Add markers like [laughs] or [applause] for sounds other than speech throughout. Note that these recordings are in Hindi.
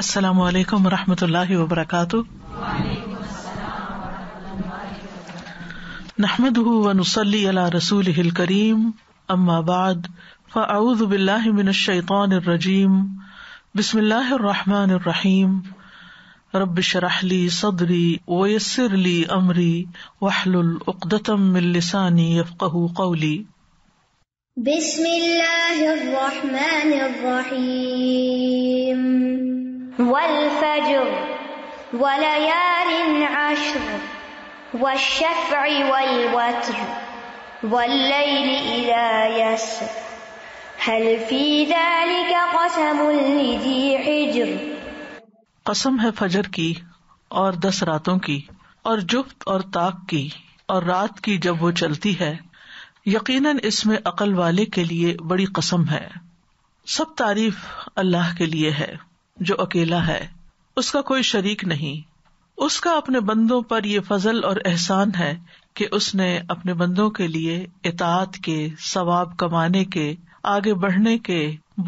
السلام عليكم ورحمة الله وبركاته نحمده ونصلي على رسوله الكريم أما بعد فأعوذ بالله من الشيطان الرجيم بسم الله الرحمن الرحيم رب شرحلی لي صدري ويسر لي أمري واحلل عقدة من لساني قولي بسم الله الرحمن الرحيم والفجر وليال عشر والشفع والوتر والليل إذا يسر هل في ذلك قسم لذي حجر قسم है फजर की और दस रातों की और जुफ्त और ताक की और रात की जब वो चलती है यकीनन इसमें अकल वाले के लिए बड़ी कसम है सब तारीफ अल्लाह के लिए है जो अकेला है उसका कोई शरीक नहीं उसका अपने बंदों पर ये फजल और एहसान है कि उसने अपने बंदों के लिए इतात के सवाब कमाने के आगे बढ़ने के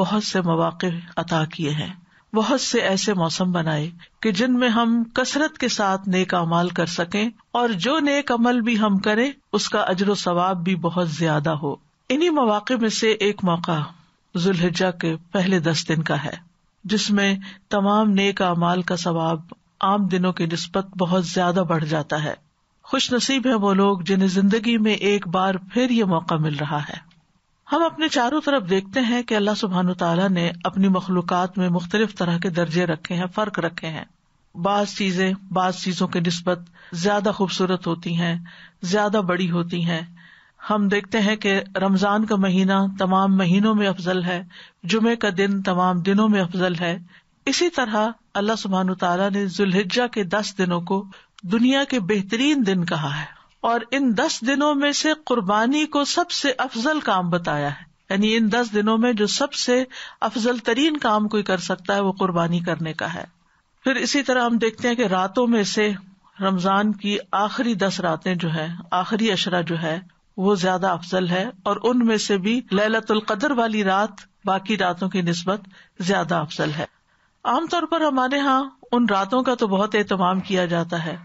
बहुत से मौाक़ अता किए हैं बहुत से ऐसे मौसम बनाए कि जिनमें हम कसरत के साथ नेक अमाल कर सकें और जो नेक अमल भी हम करें उसका अजर सवाब भी बहुत ज्यादा हो इन्हीं मौाक़ में से एक मौका जुल्हिजा के पहले दस दिन का है जिसमें तमाम नेक अमाल का सवाब आम दिनों की नस्बत बहुत ज्यादा बढ़ जाता है खुश नसीब है वो लोग जिन्हें जिंदगी में एक बार फिर ये मौका मिल रहा है हम अपने चारों तरफ देखते हैं कि अल्लाह सुबहान तला ने अपनी मखलूकत में मुख्तलिफ तरह के दर्जे रखे हैं फर्क रखे हैं बाज चीजें बाज चीजों की नस्बत ज्यादा खूबसूरत होती हैं ज्यादा बड़ी होती हैं हम देखते हैं कि रमजान का महीना तमाम महीनों में अफजल है जुमे का दिन तमाम दिनों में अफजल है इसी तरह अल्लाह सुबहान तला ने जुल्हिजा के दस दिनों को दुनिया के बेहतरीन दिन कहा है और इन दस दिनों में से कुर्बानी को सबसे अफजल काम बताया है यानी इन दस दिनों में जो सबसे अफजल तरीन काम कोई कर सकता है वो कुर्बानी करने का है फिर इसी तरह हम देखते हैं कि रातों में से रमजान की आखिरी दस रातें जो है आखिरी अशरा जो है वो ज्यादा अफजल है और उनमें से भी ललतुल कदर वाली रात बाकी रातों की नस्बत ज्यादा अफजल है आमतौर पर हमारे यहाँ उन रातों का तो बहुत एहतमाम किया जाता है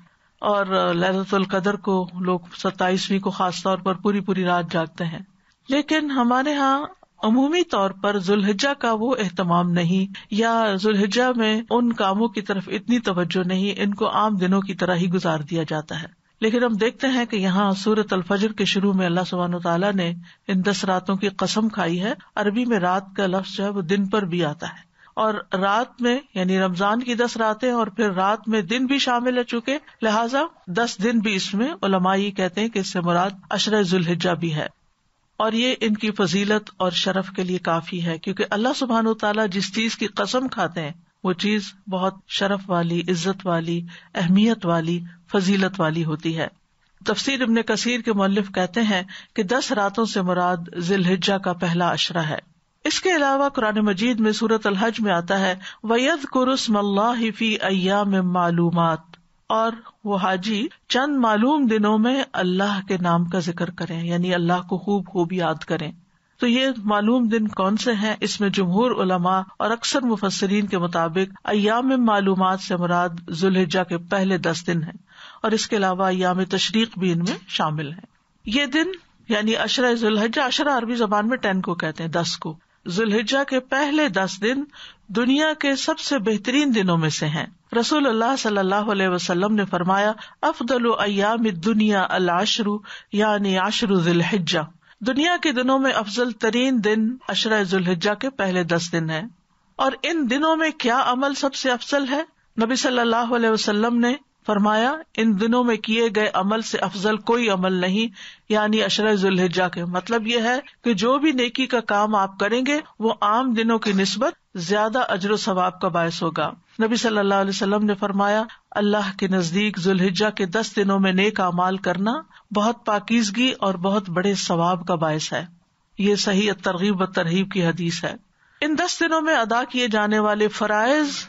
और ललतुल कदर को लोग सत्ताईसवीं को खासतौर पर पूरी पूरी रात जागते हैं लेकिन हमारे यहाँ अमूमी तौर पर जुल्हिजा का वो एहतमाम नहीं या जुल्हिजा में उन कामों की तरफ इतनी तवज्जो नहीं इनको आम दिनों की तरह ही गुजार दिया जाता है लेकिन हम देखते हैं कि यहाँ सूरत अलफजर के शुरू में अल्लाह सुबहान तला ने इन दस रातों की कसम खाई है अरबी में रात का लफ्ज जो है वो दिन पर भी आता है और रात में यानी रमजान की दस रातें और फिर रात में दिन भी शामिल है चुके लिहाजा दस दिन भी इसमें उलमाई कहते हैं कि इससे मुराद अशर जुल्हिजा भी है और ये इनकी फजीलत और शरफ के लिए काफी है क्योंकि अल्लाह सुबहान तला जिस चीज की कसम खाते हैं वो चीज बहुत शरफ वाली इज्जत वाली अहमियत वाली फजीलत वाली होती है तफसीर इबन कसीर के मौलफ कहते हैं कि दस रातों से मुराद जिलहिजा का पहला अशरा है इसके अलावा कुरान मजीद में सूरत हज में आता है वैद कुरसमल्लाफी अया में मालूमत और वो हाजी चंद मालूम दिनों में अल्लाह के नाम का जिक्र करें यानी अल्लाह को खूब खूब याद करें तो ये मालूम दिन कौन से हैं इसमें जुमहूर उलमा और अक्सर मुफसरीन के मुताबिक अयाम मालूमात से मुराद जुल्हिजा के पहले दस दिन हैं और इसके अलावा अयाम तशरीक भी इनमें शामिल है ये दिन यानी अशरा जुल्हजा अशरा अरबी जबान में टेन को कहते हैं दस को जुल्हिजा के पहले दस दिन दुनिया के सबसे बेहतरीन दिनों में से है रसूल अल्लाह सल्लल्लाहु अलैहि वसल्लम ने फरमाया अफदल अयाम दुनिया अल आशरू यानी आशरु जुल्हिजा दुनिया के दिनों में अफजल तरीन दिन अशरा जुल्हिजा के पहले दस दिन है और इन दिनों में क्या अमल सबसे अफजल है नबी सल्लल्लाहु ने फरमाया इन दिनों में किए गए अमल से अफजल कोई अमल नहीं यानी अशर जुल्हिजा के मतलब यह है कि जो भी नेकी का काम आप करेंगे वो आम दिनों की नस्बत ज्यादा अजर सवाब का बायस होगा नबी सल्लल्लाहु अलैहि वसल्लम ने फरमाया अल्लाह के नजदीक जुल्हिजा के दस दिनों में नेक अमाल करना बहुत पाकिजगी और बहुत बड़े सवाब का बायस है ये सही तरगीब व तरहीब की हदीस है इन दस दिनों में अदा किए जाने वाले फराइज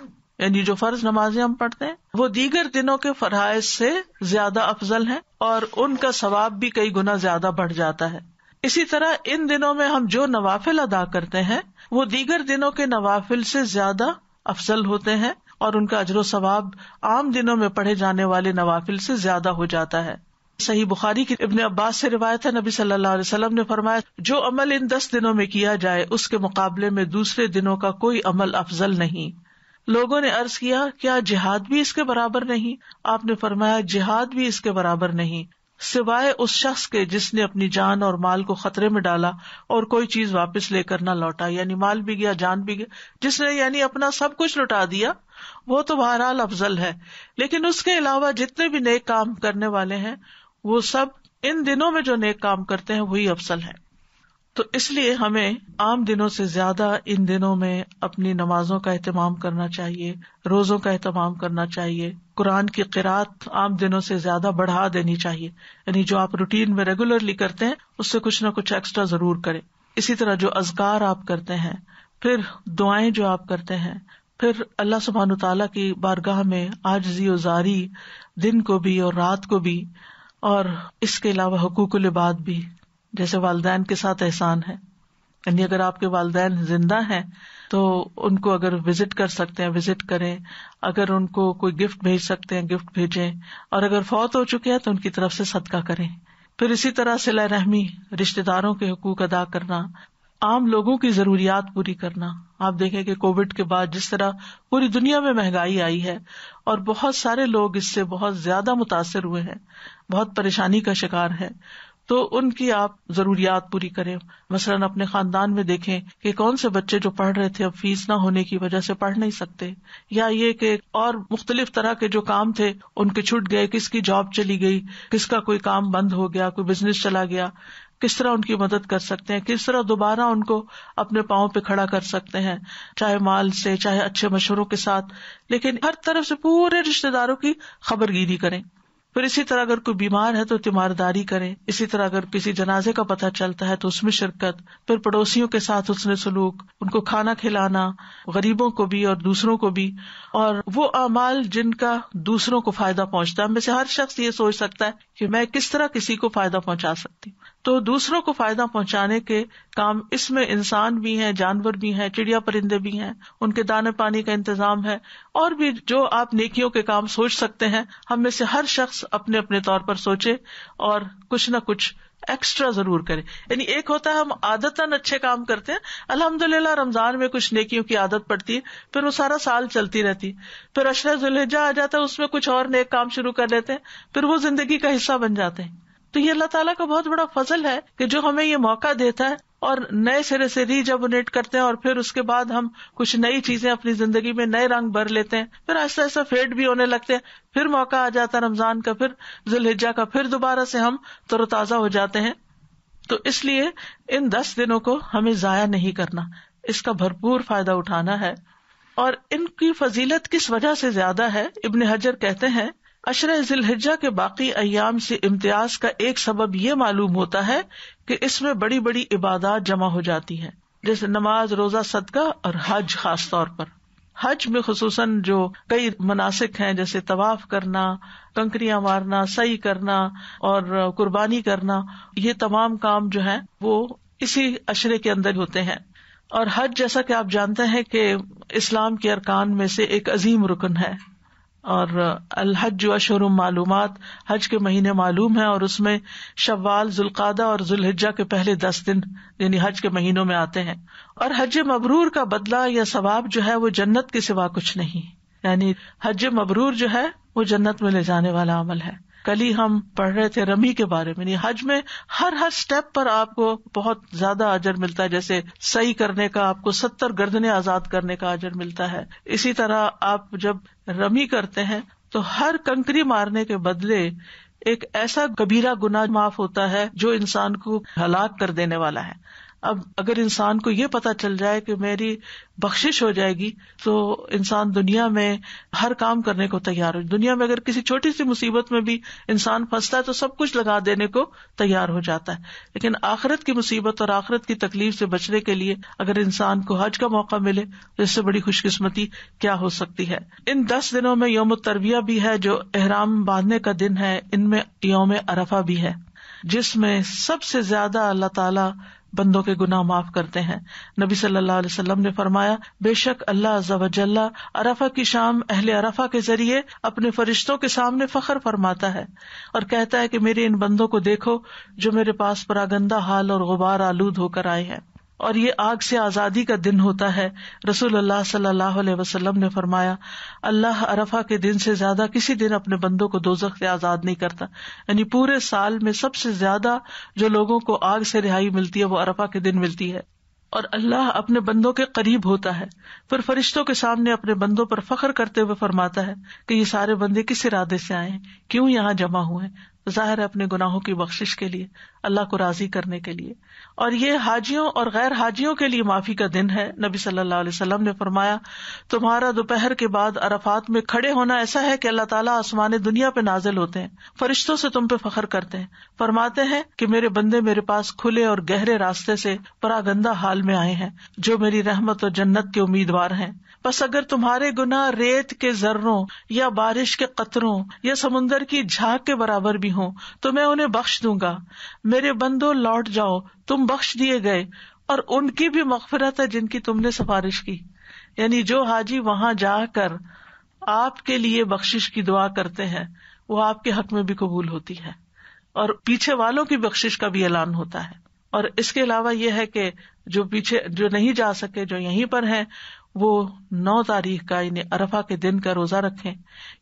यानी जो फर्ज नमाजें हम पढ़ते हैं वो दीगर दिनों के फराइज से ज्यादा अफजल है और उनका सवाब भी कई गुना ज्यादा बढ़ जाता है इसी तरह इन दिनों में हम जो नवाफिल अदा करते हैं वो दीगर दिनों के नवाफिल से ज्यादा अफजल होते हैं और उनका अजर सवाब आम दिनों में पढ़े जाने वाले नवाफिल से ज्यादा हो जाता है सही बुखारी की इबन अब्बास से रिवायत है नबी सल्लल्लाहु अलैहि वसल्लम ने फरमाया जो अमल इन दस दिनों में किया जाए उसके मुकाबले में दूसरे दिनों का कोई अमल अफजल नहीं लोगो ने अर्ज किया क्या जिहाद भी इसके बराबर नहीं आपने फरमाया जिहाद भी इसके बराबर नहीं सिवाय उस शख्स के जिसने अपनी जान और माल को खतरे में डाला और कोई चीज वापस लेकर न लौटा यानी माल भी गया जान भी गया जिसने यानी अपना सब कुछ लुटा दिया वो तो बहरहाल अफजल है लेकिन उसके अलावा जितने भी नए काम करने वाले हैं वो सब इन दिनों में जो नेक काम करते हैं वही अफजल है तो इसलिए हमें आम दिनों से ज्यादा इन दिनों में अपनी नमाजों का अहतमाम करना चाहिए रोजों का अहतमाम करना चाहिए कुरान की किरात आम दिनों से ज्यादा बढ़ा देनी चाहिए यानी जो आप रूटीन में रेगुलरली करते हैं उससे कुछ न कुछ एक्स्ट्रा जरूर करें इसी तरह जो अजगार आप करते हैं फिर दुआएं जो आप करते हैं फिर अल्लाह सुबहान तला की बारगाह में आज जी उजारी दिन को भी और रात को भी और इसके अलावा हकूक इबाद भी जैसे वालदेन के साथ एहसान है यानी अगर आपके वालदेन जिंदा हैं तो उनको अगर विजिट कर सकते हैं विजिट करें अगर उनको कोई गिफ्ट भेज सकते हैं गिफ्ट भेजें और अगर फौत हो चुके हैं तो उनकी तरफ से सदका करें फिर इसी तरह से लहमी रिश्तेदारों के हकूक अदा करना आम लोगों की जरूरियात पूरी करना आप देखें कि कोविड के बाद जिस तरह पूरी दुनिया में महंगाई आई है और बहुत सारे लोग इससे बहुत ज्यादा मुतासर हुए हैं बहुत परेशानी का शिकार है तो उनकी आप जरूरियात पूरी करें मसलन अपने खानदान में देखें कि कौन से बच्चे जो पढ़ रहे थे अब फीस ना होने की वजह से पढ़ नहीं सकते या ये कि और मुख्तलिफ तरह के जो काम थे उनके छूट गए किसकी जॉब चली गई किसका कोई काम बंद हो गया कोई बिजनेस चला गया किस तरह उनकी मदद कर सकते हैं किस तरह दोबारा उनको अपने पाँव पे खड़ा कर सकते हैं चाहे माल से चाहे अच्छे मशवरों के साथ लेकिन हर तरफ से पूरे रिश्तेदारों की खबरगिरी करें फिर इसी तरह अगर कोई बीमार है तो तीमारदारी करे इसी तरह अगर किसी जनाजे का पता चलता है तो उसमें शिरकत फिर पड़ोसियों के साथ उसने सलूक उनको खाना खिलाना गरीबों को भी और दूसरों को भी और वो अमाल जिनका दूसरों को फायदा पहुंचता है में से हर शख्स ये सोच सकता है कि मैं किस तरह किसी को फायदा पहुंचा सकती हूँ तो दूसरों को फायदा पहुंचाने के काम इसमें इंसान भी हैं जानवर भी हैं चिड़िया परिंदे भी हैं उनके दाने पानी का इंतजाम है और भी जो आप नेकियों के काम सोच सकते हैं हम में से हर शख्स अपने अपने तौर पर सोचे और कुछ न कुछ एक्स्ट्रा जरूर करें यानी एक होता है हम आदतन अच्छे काम करते हैं अल्हम्दुलिल्लाह रमजान में कुछ नेकियों की आदत पड़ती है फिर वो सारा साल चलती रहती फिर अशरा जुल्हजा आ जाता है उसमें कुछ और नेक काम शुरू कर लेते हैं फिर वो जिंदगी का हिस्सा बन जाते हैं तो ये अल्लाह ताला का बहुत बड़ा फजल है कि जो हमें ये मौका देता है और नए सिरे से री रीजबोनेट करते हैं और फिर उसके बाद हम कुछ नई चीजें अपनी जिंदगी में नए रंग भर लेते हैं फिर ऐसा ऐसा फेड भी होने लगते हैं फिर मौका आ जाता है रमजान का फिर जुल्हिजा का फिर दोबारा से हम तरोताजा हो जाते हैं तो इसलिए इन दस दिनों को हमें जाया नहीं करना इसका भरपूर फायदा उठाना है और इनकी फजीलत किस वजह से ज्यादा है इबन हजर कहते हैं अशर जिलहिजा के बाकी अयाम से इम्तियाज का एक सबब यह मालूम होता है कि इसमें बड़ी बड़ी इबादत जमा हो जाती है जैसे नमाज रोजा सदका और हज खास तौर पर हज में खसूस जो कई मनासिक है जैसे तवाफ करना कंकरियां मारना सही करना और कुर्बानी करना ये तमाम काम जो है वो इसी अशरे के अंदर होते हैं और हज जैसा कि आप जानते हैं कि इस्लाम के अरकान में से एक अजीम रुकन है और अलहज अशर मालूम हज के महीने मालूम है और उसमें शवाल जुल्कादा और जुल्हिजा के पहले दस दिन यानी हज के महीनों में आते हैं और हज मबरूर का बदला या सवाब जो है वो जन्नत के सिवा कुछ नहीं यानी हज मबरूर जो है वो जन्नत में ले जाने वाला अमल है कल ही हम पढ़ रहे थे रमी के बारे में हज में हर हर स्टेप पर आपको बहुत ज्यादा अजर मिलता है जैसे सही करने का आपको सत्तर गर्दने आजाद करने का अजर मिलता है इसी तरह आप जब रमी करते हैं तो हर कंकरी मारने के बदले एक ऐसा कबीरा गुना माफ होता है जो इंसान को हलाक कर देने वाला है अब अगर इंसान को ये पता चल जाए कि मेरी बख्शिश हो जाएगी तो इंसान दुनिया में हर काम करने को तैयार हो दुनिया में अगर किसी छोटी सी मुसीबत में भी इंसान फंसता है तो सब कुछ लगा देने को तैयार हो जाता है लेकिन आखरत की मुसीबत और आखरत की तकलीफ से बचने के लिए अगर इंसान को हज का मौका मिले तो इससे बड़ी खुशकिस्मती क्या हो सकती है इन दस दिनों में योम तरबिया भी है जो एहराम बांधने का दिन है इनमें योम अरफा भी है जिसमें सबसे ज्यादा अल्लाह ताला बंदों के गुनाह माफ करते हैं नबी सल्लल्लाहु अलैहि वसल्लम ने फरमाया बेशक अल्लाह जवजल्ला अरफा की शाम अहले अरफा के जरिए अपने फरिश्तों के सामने फखर फरमाता है और कहता है कि मेरे इन बंदों को देखो जो मेरे पास परागंदा हाल और गुबार आलूद होकर आए हैं और ये आग से आजादी का दिन होता है रसूल अल्लाह सल्लल्लाहु अलैहि वसल्लम ने फरमाया अल्लाह अरफा के दिन से ज्यादा किसी दिन अपने बंदों को दो से आजाद नहीं करता यानी पूरे साल में सबसे ज्यादा जो लोगों को आग से रिहाई मिलती है वो अरफा के दिन मिलती है और अल्लाह अपने बंदों के करीब होता है फिर फरिश्तों के सामने अपने बंदों पर फख्र करते हुए फरमाता है कि ये सारे बंदे किस इरादे से आए हैं क्यों यहाँ जमा हुए जाहिर है अपने गुनाहों की बख्शिश के लिए अल्लाह को राजी करने के लिए और ये हाजियों और गैर हाजियों के लिए माफी का दिन है नबी सल्लल्लाहु अलैहि वसल्लम ने फरमाया तुम्हारा दोपहर के बाद अरफात में खड़े होना ऐसा है कि अल्लाह ताला आसमान दुनिया पे नाजिल होते हैं फरिश्तों से तुम पे फखर करते हैं फरमाते हैं कि मेरे बंदे मेरे पास खुले और गहरे रास्ते से परागंदा हाल में आए हैं जो मेरी रहमत और जन्नत के उम्मीदवार हैं बस अगर तुम्हारे गुना रेत के जर्रों या बारिश के कतरों या समुन्दर की झाक के बराबर भी हो तो मैं उन्हें बख्श दूंगा मेरे बंदो लौट जाओ तुम बख्श दिए गए और उनकी भी मगफरत है जिनकी तुमने सिफारिश की यानी जो हाजी वहां जाकर आपके लिए बख्शिश की दुआ करते हैं वो आपके हक में भी कबूल होती है और पीछे वालों की बख्शिश का भी ऐलान होता है और इसके अलावा यह है कि जो पीछे जो नहीं जा सके जो यहीं पर हैं वो नौ तारीख का यानी अरफा के दिन का रोजा रखें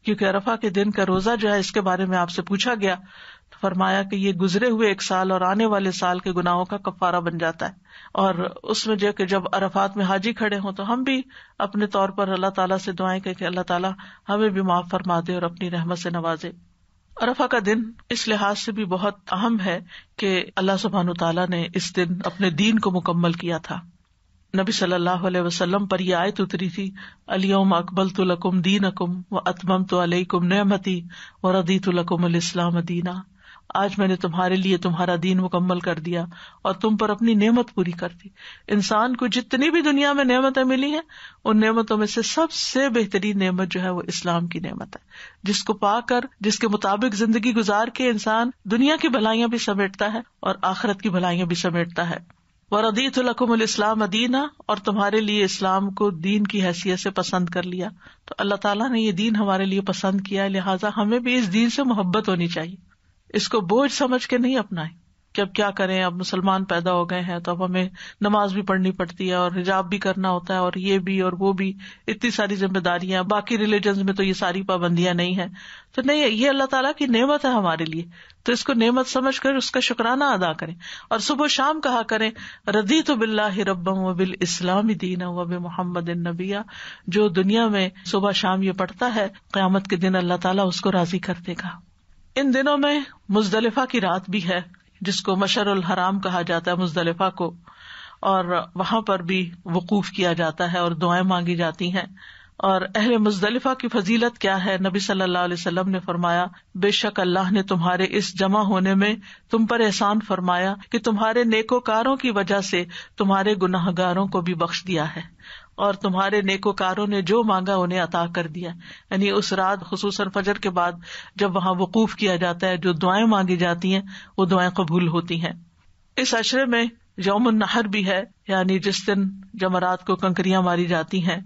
क्योंकि अरफा के दिन का रोजा जो है इसके बारे में आपसे पूछा गया तो फरमाया कि ये गुजरे हुए एक साल और आने वाले साल के गुनाहों का कफारा बन जाता है और उसमें जो कि जब अरफात में हाजी खड़े हों तो हम भी अपने तौर पर अल्लाह तला से दुआएं करें कि अल्लाह तला हमें भी माफ फरमा दे और अपनी रहमत से नवाजे अरफा का दिन इस लिहाज से भी बहुत अहम है कि अल्लाह सुबहान तला ने इस दिन अपने दीन को मुकम्मल किया था नबी सल्लल्लाहु अलैहि वसल्लम पर यह आयत उतरी थी अलियम अकबल तुलकुम दीन अकुम व अतमम तो अलकुम नमती और अदी तुलकुम इस्लाम दीना आज मैंने तुम्हारे लिए तुम्हारा दीन मुकम्मल कर दिया और तुम पर अपनी नेमत पूरी कर दी इंसान को जितनी भी दुनिया में नेमतें मिली हैं उन नेमतों में से सबसे बेहतरीन नेमत जो है वो इस्लाम की नेमत है जिसको पाकर जिसके मुताबिक जिंदगी गुजार के इंसान दुनिया की भलाइयां भी समेटता है और आखरत की भलाइयां भी समेटता है व रदीत लकुम अदीना और तुम्हारे लिए इस्लाम को दीन की हैसियत से पसंद कर लिया तो अल्लाह ताला ने ये दीन हमारे लिए पसंद किया लिहाजा हमें भी इस दीन से मोहब्बत होनी चाहिए इसको बोझ समझ के नहीं अपनाएं कि अब क्या करें अब मुसलमान पैदा हो गए हैं तो अब हमें नमाज भी पढ़नी पड़ती है और हिजाब भी करना होता है और ये भी और वो भी इतनी सारी जिम्मेदारियां बाकी रिलीजन में तो ये सारी पाबंदियां नहीं है तो नहीं ये अल्लाह ताला की नेमत है हमारे लिए तो इसको नेमत समझ कर उसका शुक्राना अदा करें और सुबह शाम कहा करें रदी तो बिल्ला रबम वबिल इस्लामी दीन वब मोहम्मद नबिया जो दुनिया में सुबह शाम ये पढ़ता है क्यामत के दिन अल्लाह ताला उसको राजी कर देगा इन दिनों में मुजदलिफा की रात भी है जिसको मशरुल हराम कहा जाता है मुजदलिफा को और वहां पर भी वकूफ किया जाता है और दुआएं मांगी जाती हैं और अहल मुजदलिफा की फजीलत क्या है नबी सल्लल्लाहु अलैहि वसल्लम ने फरमाया बेशक अल्लाह ने तुम्हारे इस जमा होने में तुम पर एहसान फरमाया कि तुम्हारे नेकोकारों की वजह से तुम्हारे गुनाहगारों को भी बख्श दिया है और तुम्हारे नेकोकारों ने जो मांगा उन्हें अता कर दिया यानी उस रात खसूस फजर के बाद जब वहां वकूफ किया जाता है जो दुआए मांगी जाती है वो दुआए कबूल होती है इस अशरे में यौम नहर भी है यानी जिस दिन जमारात को कंकरियां मारी जाती है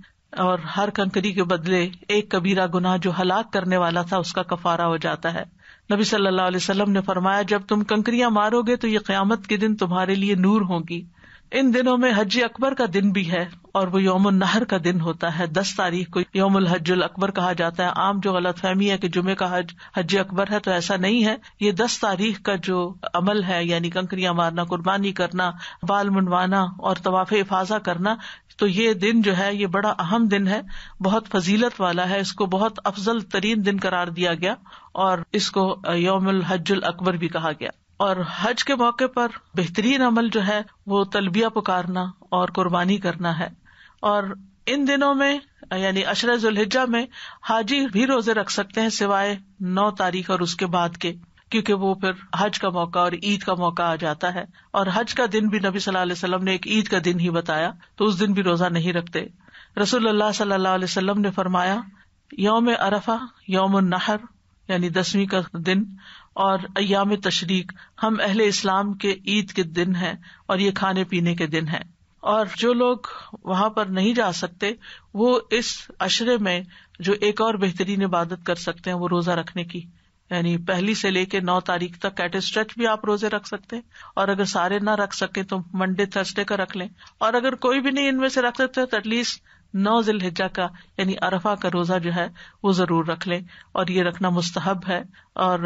और हर कंकरी के बदले एक कबीरा गुनाह जो हलाक करने वाला था उसका कफारा हो जाता है नबी सल्लल्लाहु अलैहि वसल्लम ने फरमाया जब तुम कंकरियां मारोगे तो ये क्यामत के दिन तुम्हारे लिए नूर होगी इन दिनों में हज अकबर का दिन भी है और वो यौम नहर का दिन होता है दस तारीख को यौमुल हजुल अकबर कहा जाता है आम जो गलत फहमी है कि जुमे का हज हज अकबर है तो ऐसा नहीं है ये दस तारीख का जो अमल है यानी कंकरियां मारना कुर्बानी करना बाल मंडवाना और तवाफ हिफाजा करना तो ये दिन जो है ये बड़ा अहम दिन है बहुत फजीलत वाला है इसको बहुत अफजल तरीन दिन करार दिया गया और इसको यौमुल हजुल अकबर भी कहा गया और हज के मौके पर बेहतरीन अमल जो है वो तलबिया पुकारना और कुर्बानी करना है और इन दिनों में यानी अशरा जुल्हिजा में हाजी भी रोजे रख सकते हैं सिवाय नौ तारीख और उसके बाद के क्योंकि वो फिर हज का मौका और ईद का मौका आ जाता है और हज का दिन भी नबी सल्लल्लाहु अलैहि ने एक ईद का दिन ही बताया तो उस दिन भी रोजा नहीं रखते रसूलुल्लाह सल्लल्लाहु अलैहि ने फरमाया योम अरफा योम नहर यानी दसवीं का दिन और अयाम तशरीक हम अहल इस्लाम के ईद के दिन है और ये खाने पीने के दिन है और जो लोग वहां पर नहीं जा सकते वो इस अशरे में जो एक और बेहतरीन इबादत कर सकते हैं वो रोजा रखने की यानी पहली से लेके नौ तारीख तक एट स्ट्रेच भी आप रोजे रख सकते हैं और अगर सारे ना रख सके तो मंडे थर्सडे का रख लें और अगर कोई भी नहीं इनमें से रख सकते तो एटलीस्ट नौ जिलहिजा का यानी अरफा का रोजा जो है वो जरूर रख लें और ये रखना मुस्तहब है और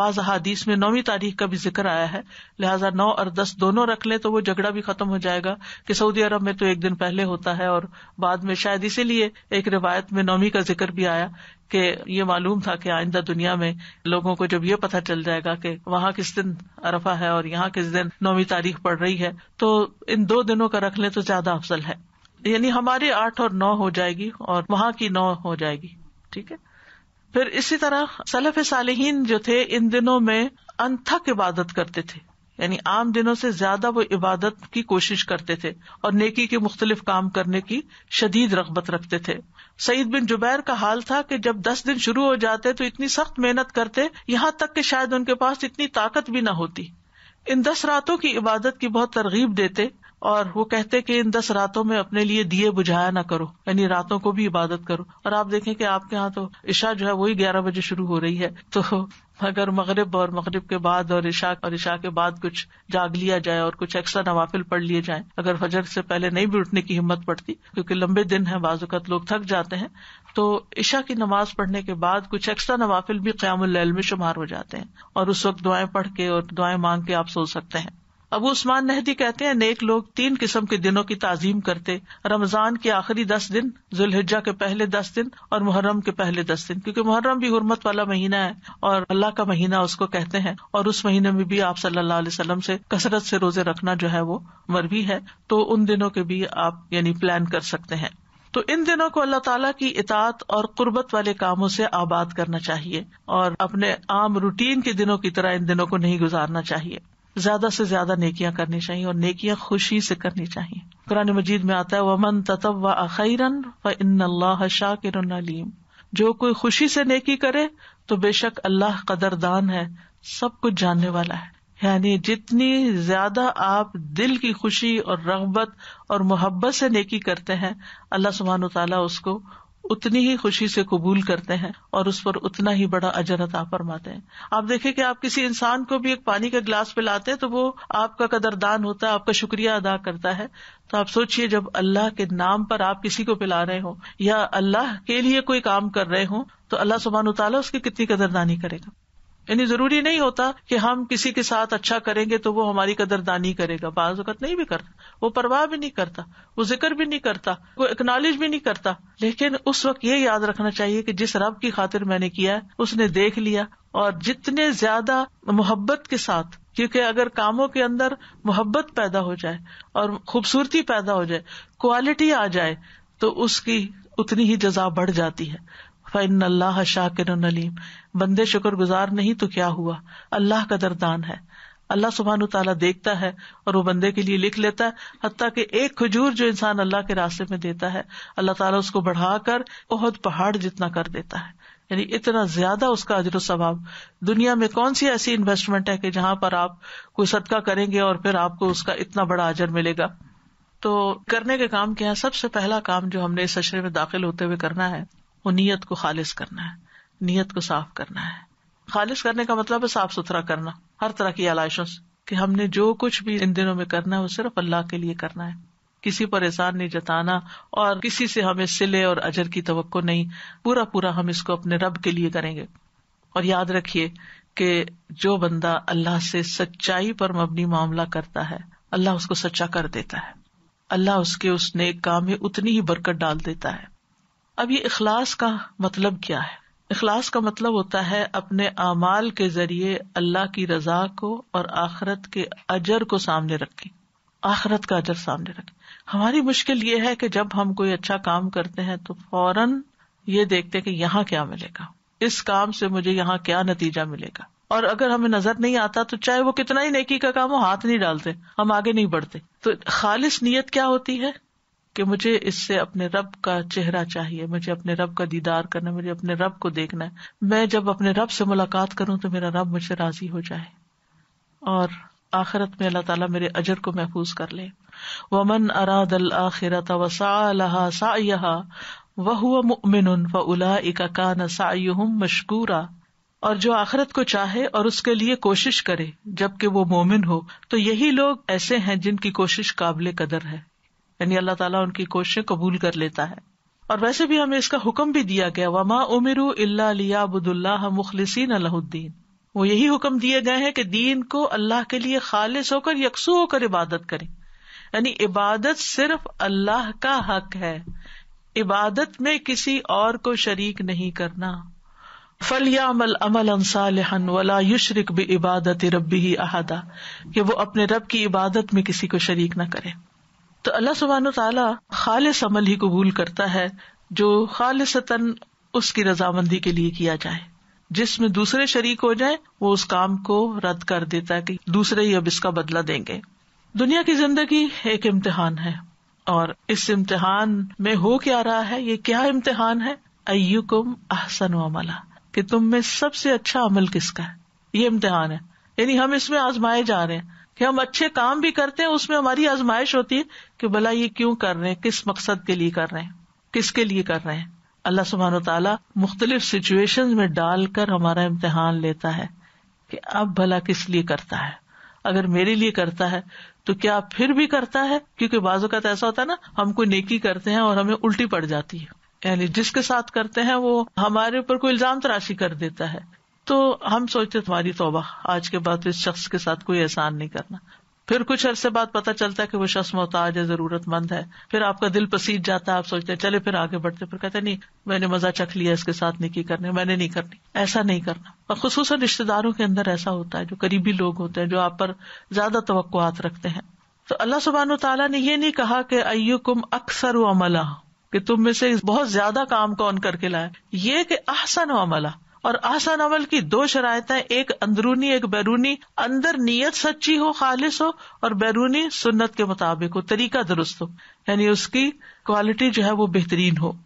बाज अहादीस में नौवीं तारीख का भी जिक्र आया है लिहाजा नौ और दस दोनों रख लें तो वो झगड़ा भी खत्म हो जाएगा कि सऊदी अरब में तो एक दिन पहले होता है और बाद में शायद इसीलिए एक रिवायत में नौवीं का जिक्र भी आया कि ये मालूम था कि आइंदा दुनिया में लोगों को जब ये पता चल जाएगा कि वहां किस दिन अरफा है और यहाँ किस दिन नौवीं तारीख पड़ रही है तो इन दो दिनों का रख लें तो ज्यादा अफसल है यानी हमारी आठ और नौ हो जाएगी और वहां की नौ हो जाएगी ठीक है फिर इसी तरह सलफ सालहीन जो थे इन दिनों में अनथक इबादत करते थे यानी आम दिनों से ज्यादा वो इबादत की कोशिश करते थे और नेकी के मुख्तलिफ काम करने की शदीद रगबत रखते थे सईद बिन जुबैर का हाल था कि जब दस दिन शुरू हो जाते तो इतनी सख्त मेहनत करते यहाँ तक कि शायद उनके पास इतनी ताकत भी ना होती इन दस रातों की इबादत की बहुत तरगीब देते और वो कहते कि इन दस रातों में अपने लिए दिए बुझाया ना करो यानी रातों को भी इबादत करो और आप देखें कि आपके यहाँ तो ईशा जो है वही ग्यारह बजे शुरू हो रही है तो [laughs] अगर मगरब और मगरब के बाद और ईशा और ईशा के बाद कुछ जाग लिया जाए और कुछ एक्स्ट्रा नवाफिल पढ़ लिए जाए अगर फजर से पहले नहीं भी उठने की हिम्मत पड़ती क्योंकि लंबे दिन है बाजुकत लोग थक जाते हैं तो ईशा की नमाज पढ़ने के बाद कुछ एक्स्ट्रा नवाफिल भी क्यामल में शुमार हो जाते हैं और उस वक्त दुआएं पढ़ के और दुआएं मांग के आप सो सकते हैं अबू उस्मान नहदी कहते हैं नेक लोग तीन किस्म के दिनों की ताजीम करते रमजान के आखिरी दस दिन जुल्हिजा के पहले दस दिन और मुहर्रम के पहले दस दिन क्योंकि मुहर्रम भी हरमत वाला महीना है और अल्लाह का महीना उसको कहते हैं और उस महीने में भी आप सल्लल्लाहु अलैहि वसल्लम से कसरत से रोजे रखना जो है वो मरवी है तो उन दिनों के भी आप यानी प्लान कर सकते हैं तो इन दिनों को अल्लाह ताला की इतात और कुर्बत वाले कामों से आबाद करना चाहिए और अपने आम रूटीन के दिनों की तरह इन दिनों को नहीं गुजारना चाहिए ज्यादा से ज्यादा नेकियां करनी चाहिए और नेकियां खुशी से करनी चाहिए कुरान मजीद में आता है वमन ततव व अखैरन व इन अल्लाह शाकिर अलीम जो कोई खुशी से नेकी करे तो बेशक अल्लाह कदरदान है सब कुछ जानने वाला है यानी जितनी ज्यादा आप दिल की खुशी और रगबत और मोहब्बत से नेकी करते हैं अल्लाह सुबहान तला उसको उतनी ही खुशी से कबूल करते हैं और उस पर उतना ही बड़ा अजर अता फरमाते हैं आप देखे कि आप किसी इंसान को भी एक पानी का गिलास पिलाते हैं तो वो आपका कदरदान होता है आपका शुक्रिया अदा करता है तो आप सोचिए जब अल्लाह के नाम पर आप किसी को पिला रहे हो या अल्लाह के लिए कोई काम कर रहे हो तो अल्लाह सुबहान ताला उसकी कितनी कदरदानी करेगा यानी जरूरी नहीं होता कि हम किसी के साथ अच्छा करेंगे तो वो हमारी कदरदानी करेगा बाज अवत नहीं भी करता वो परवाह भी नहीं करता वो जिक्र भी नहीं करता वो एक्नोलेज भी नहीं करता लेकिन उस वक्त ये याद रखना चाहिए कि जिस रब की खातिर मैंने किया है उसने देख लिया और जितने ज्यादा मोहब्बत के साथ क्योंकि अगर कामों के अंदर मोहब्बत पैदा हो जाए और खूबसूरती पैदा हो जाए क्वालिटी आ जाए तो उसकी उतनी ही जजा बढ़ जाती है फ़ैन अल्लाह शाकिर बंदे शुक्र गुजार नहीं तो क्या हुआ अल्लाह का दरदान है अल्लाह सुबहान तला देखता है और वो बंदे के लिए लिख लेता है हती के एक खजूर जो इंसान अल्लाह के रास्ते में देता है अल्लाह ताला उसको बढ़ाकर बहुत पहाड़ जितना कर देता है यानी इतना ज्यादा उसका अजर स्वभाव दुनिया में कौन सी ऐसी इन्वेस्टमेंट है कि जहां पर आप कोई सदका करेंगे और फिर आपको उसका इतना बड़ा अजर मिलेगा तो करने के काम क्या है सबसे पहला काम जो हमने इस अशरे में दाखिल होते हुए करना है वो नीयत को खालिज करना है नीयत को साफ करना है खालिश करने का मतलब है साफ सुथरा करना हर तरह की आलाइशों से कि हमने जो कुछ भी इन दिनों में करना है वो सिर्फ अल्लाह के लिए करना है किसी पर एहसान नहीं जताना और किसी से हमें सिले और अजर की तो नहीं पूरा पूरा हम इसको अपने रब के लिए करेंगे और याद रखिये कि जो बंदा अल्लाह से सच्चाई पर मबनी मामला करता है अल्लाह उसको सच्चा कर देता है अल्लाह उसके उसने काम में उतनी ही बरकत डाल देता है अब ये इखलास का मतलब क्या है इखलास का मतलब होता है अपने अमाल के जरिए अल्लाह की रजा को और आखरत के अजर को सामने रखें आखरत का अजर सामने रखें हमारी मुश्किल ये है कि जब हम कोई अच्छा काम करते हैं तो फौरन ये देखते कि यहाँ क्या मिलेगा इस काम से मुझे यहाँ क्या नतीजा मिलेगा और अगर हमें नजर नहीं आता तो चाहे वो कितना ही नेकी का काम हो हाथ नहीं डालते हम आगे नहीं बढ़ते तो खालिस नीयत क्या होती है कि मुझे इससे अपने रब का चेहरा चाहिए मुझे अपने रब का दीदार करना मुझे अपने रब को देखना है मैं जब अपने रब से मुलाकात करूं तो मेरा रब मुझसे राजी हो जाए और आखिरत में अल्लाह ताला मेरे अजर को महफूज कर ले वमन अराद अल आखिरत वसा साहा वह मुमिन व उला इकान सायुम मशकूरा और जो आखरत को चाहे और उसके लिए कोशिश करे जबकि वो मोमिन हो तो यही लोग ऐसे हैं जिनकी कोशिश काबिल कदर है यानी अल्लाह ताला उनकी कोशिशें कबूल कर लेता है और वैसे भी हमें इसका हुक्म भी दिया गया वमा उमिर अलियाबुल्लाह मुखलिसिन अलाउद्दीन वो यही हुक्म दिए गए हैं कि दीन को अल्लाह के लिए खालिश होकर यकसू होकर इबादत करें यानी इबादत सिर्फ अल्लाह का हक है इबादत में किसी और को शरीक नहीं करना फलियामल अमल अनसालहन वला युशरिक भी इबादत रबी ही अहादा कि वो अपने रब की इबादत में किसी को शरीक न करे तो अल्लाह सुबहान तला खालिस अमल ही कबूल करता है जो खालिसतन उसकी रजामंदी के लिए किया जाए जिसमें दूसरे शरीक हो जाए वो उस काम को रद्द कर देता है कि दूसरे ही अब इसका बदला देंगे दुनिया की जिंदगी एक इम्तिहान है और इस इम्तिहान में हो क्या रहा है ये क्या इम्तिहान है अयुकुम अहसन अमला कि तुम में सबसे अच्छा अमल किसका है ये इम्तिहान है यानी हम इसमें आजमाए जा रहे हैं कि हम अच्छे काम भी करते हैं उसमें हमारी आजमाइश होती है कि भला ये क्यों कर रहे हैं किस मकसद के लिए कर रहे हैं किसके लिए कर रहे हैं अल्लाह सुबहान तला मुख्तलिफ सिचुएशन में डालकर हमारा इम्तहान लेता है कि अब भला किस लिए करता है अगर मेरे लिए करता है तो क्या फिर भी करता है क्योंकि बाजू का तो ऐसा होता है ना हम कोई नेकी करते हैं और हमें उल्टी पड़ जाती है यानी जिसके साथ करते हैं वो हमारे ऊपर कोई इल्जाम तराशी कर देता है तो हम सोचते तुम्हारी तोबा आज के बाद तो इस शख्स के साथ कोई एहसान नहीं करना फिर कुछ अरसे बाद पता चलता है कि वो शख्स मोहताज है जरूरतमंद है फिर आपका दिल पसीज जाता है आप सोचते हैं चले फिर आगे बढ़ते फिर कहते नहीं मैंने मजा चख लिया इसके साथ निकी करने मैंने नहीं करनी ऐसा नहीं करना और खसूस रिश्तेदारों के अंदर ऐसा होता है जो करीबी लोग होते हैं जो आप पर ज्यादा तवक्कुआत रखते हैं तो अल्लाह सुबहान तला ने यह नहीं कहा कि अयुकुम अक्सर अमला कि तुम में से बहुत ज्यादा काम कौन करके लाए ये कि अहसन अमला और आसान अमल की दो शरायतें एक अंदरूनी एक बैरूनी अंदर नीयत सच्ची हो खालिश हो और बैरूनी सुन्नत के मुताबिक हो तरीका दुरुस्त हो यानी उसकी क्वालिटी जो है वो बेहतरीन हो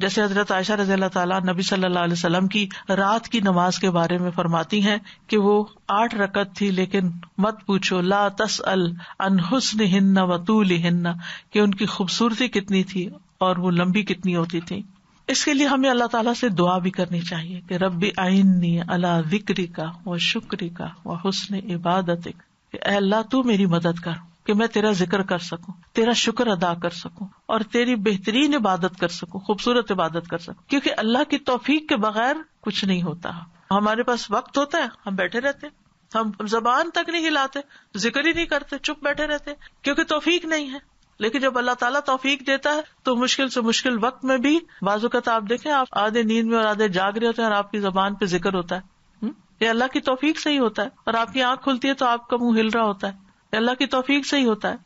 जैसे हजरत आयशा रजी अल्लाह तला नबी सल्लल्लाहु की रात की नमाज के बारे में फरमाती है की वो आठ रकत थी लेकिन मत पूछो ला तस अल अनहुसन हिन्ना वतूल हिन्ना की उनकी खूबसूरती कितनी थी और वो लम्बी कितनी होती थी इसके लिए हमें अल्लाह ताला से दुआ भी करनी चाहिए कि रब्बी आइन्नी अला जिक्री का व शुक्री का व हुसन इबादत अल्लाह तू मेरी मदद कर कि मैं तेरा जिक्र कर सकूं तेरा शुक्र अदा कर सकूं और तेरी बेहतरीन इबादत कर सकूं खूबसूरत इबादत कर सकूं क्योंकि अल्लाह की तोफीक के बगैर कुछ नहीं होता हमारे पास वक्त होता है हम बैठे रहते हम जबान तक नहीं हिलाते जिक्र ही नहीं करते चुप बैठे रहते क्योंकि तोफीक नहीं है लेकिन जब अल्लाह ताला तोफीक देता है तो मुश्किल से मुश्किल वक्त में भी बाजुकत तो आप देखें आप आधे नींद में और आधे जाग रहे होते हैं और आपकी जबान पे जिक्र होता है ये अल्लाह की तोफीक से ही होता है और आपकी आंख खुलती है तो आपका मुंह हिल रहा होता है ये अल्लाह की तोफीक से ही होता है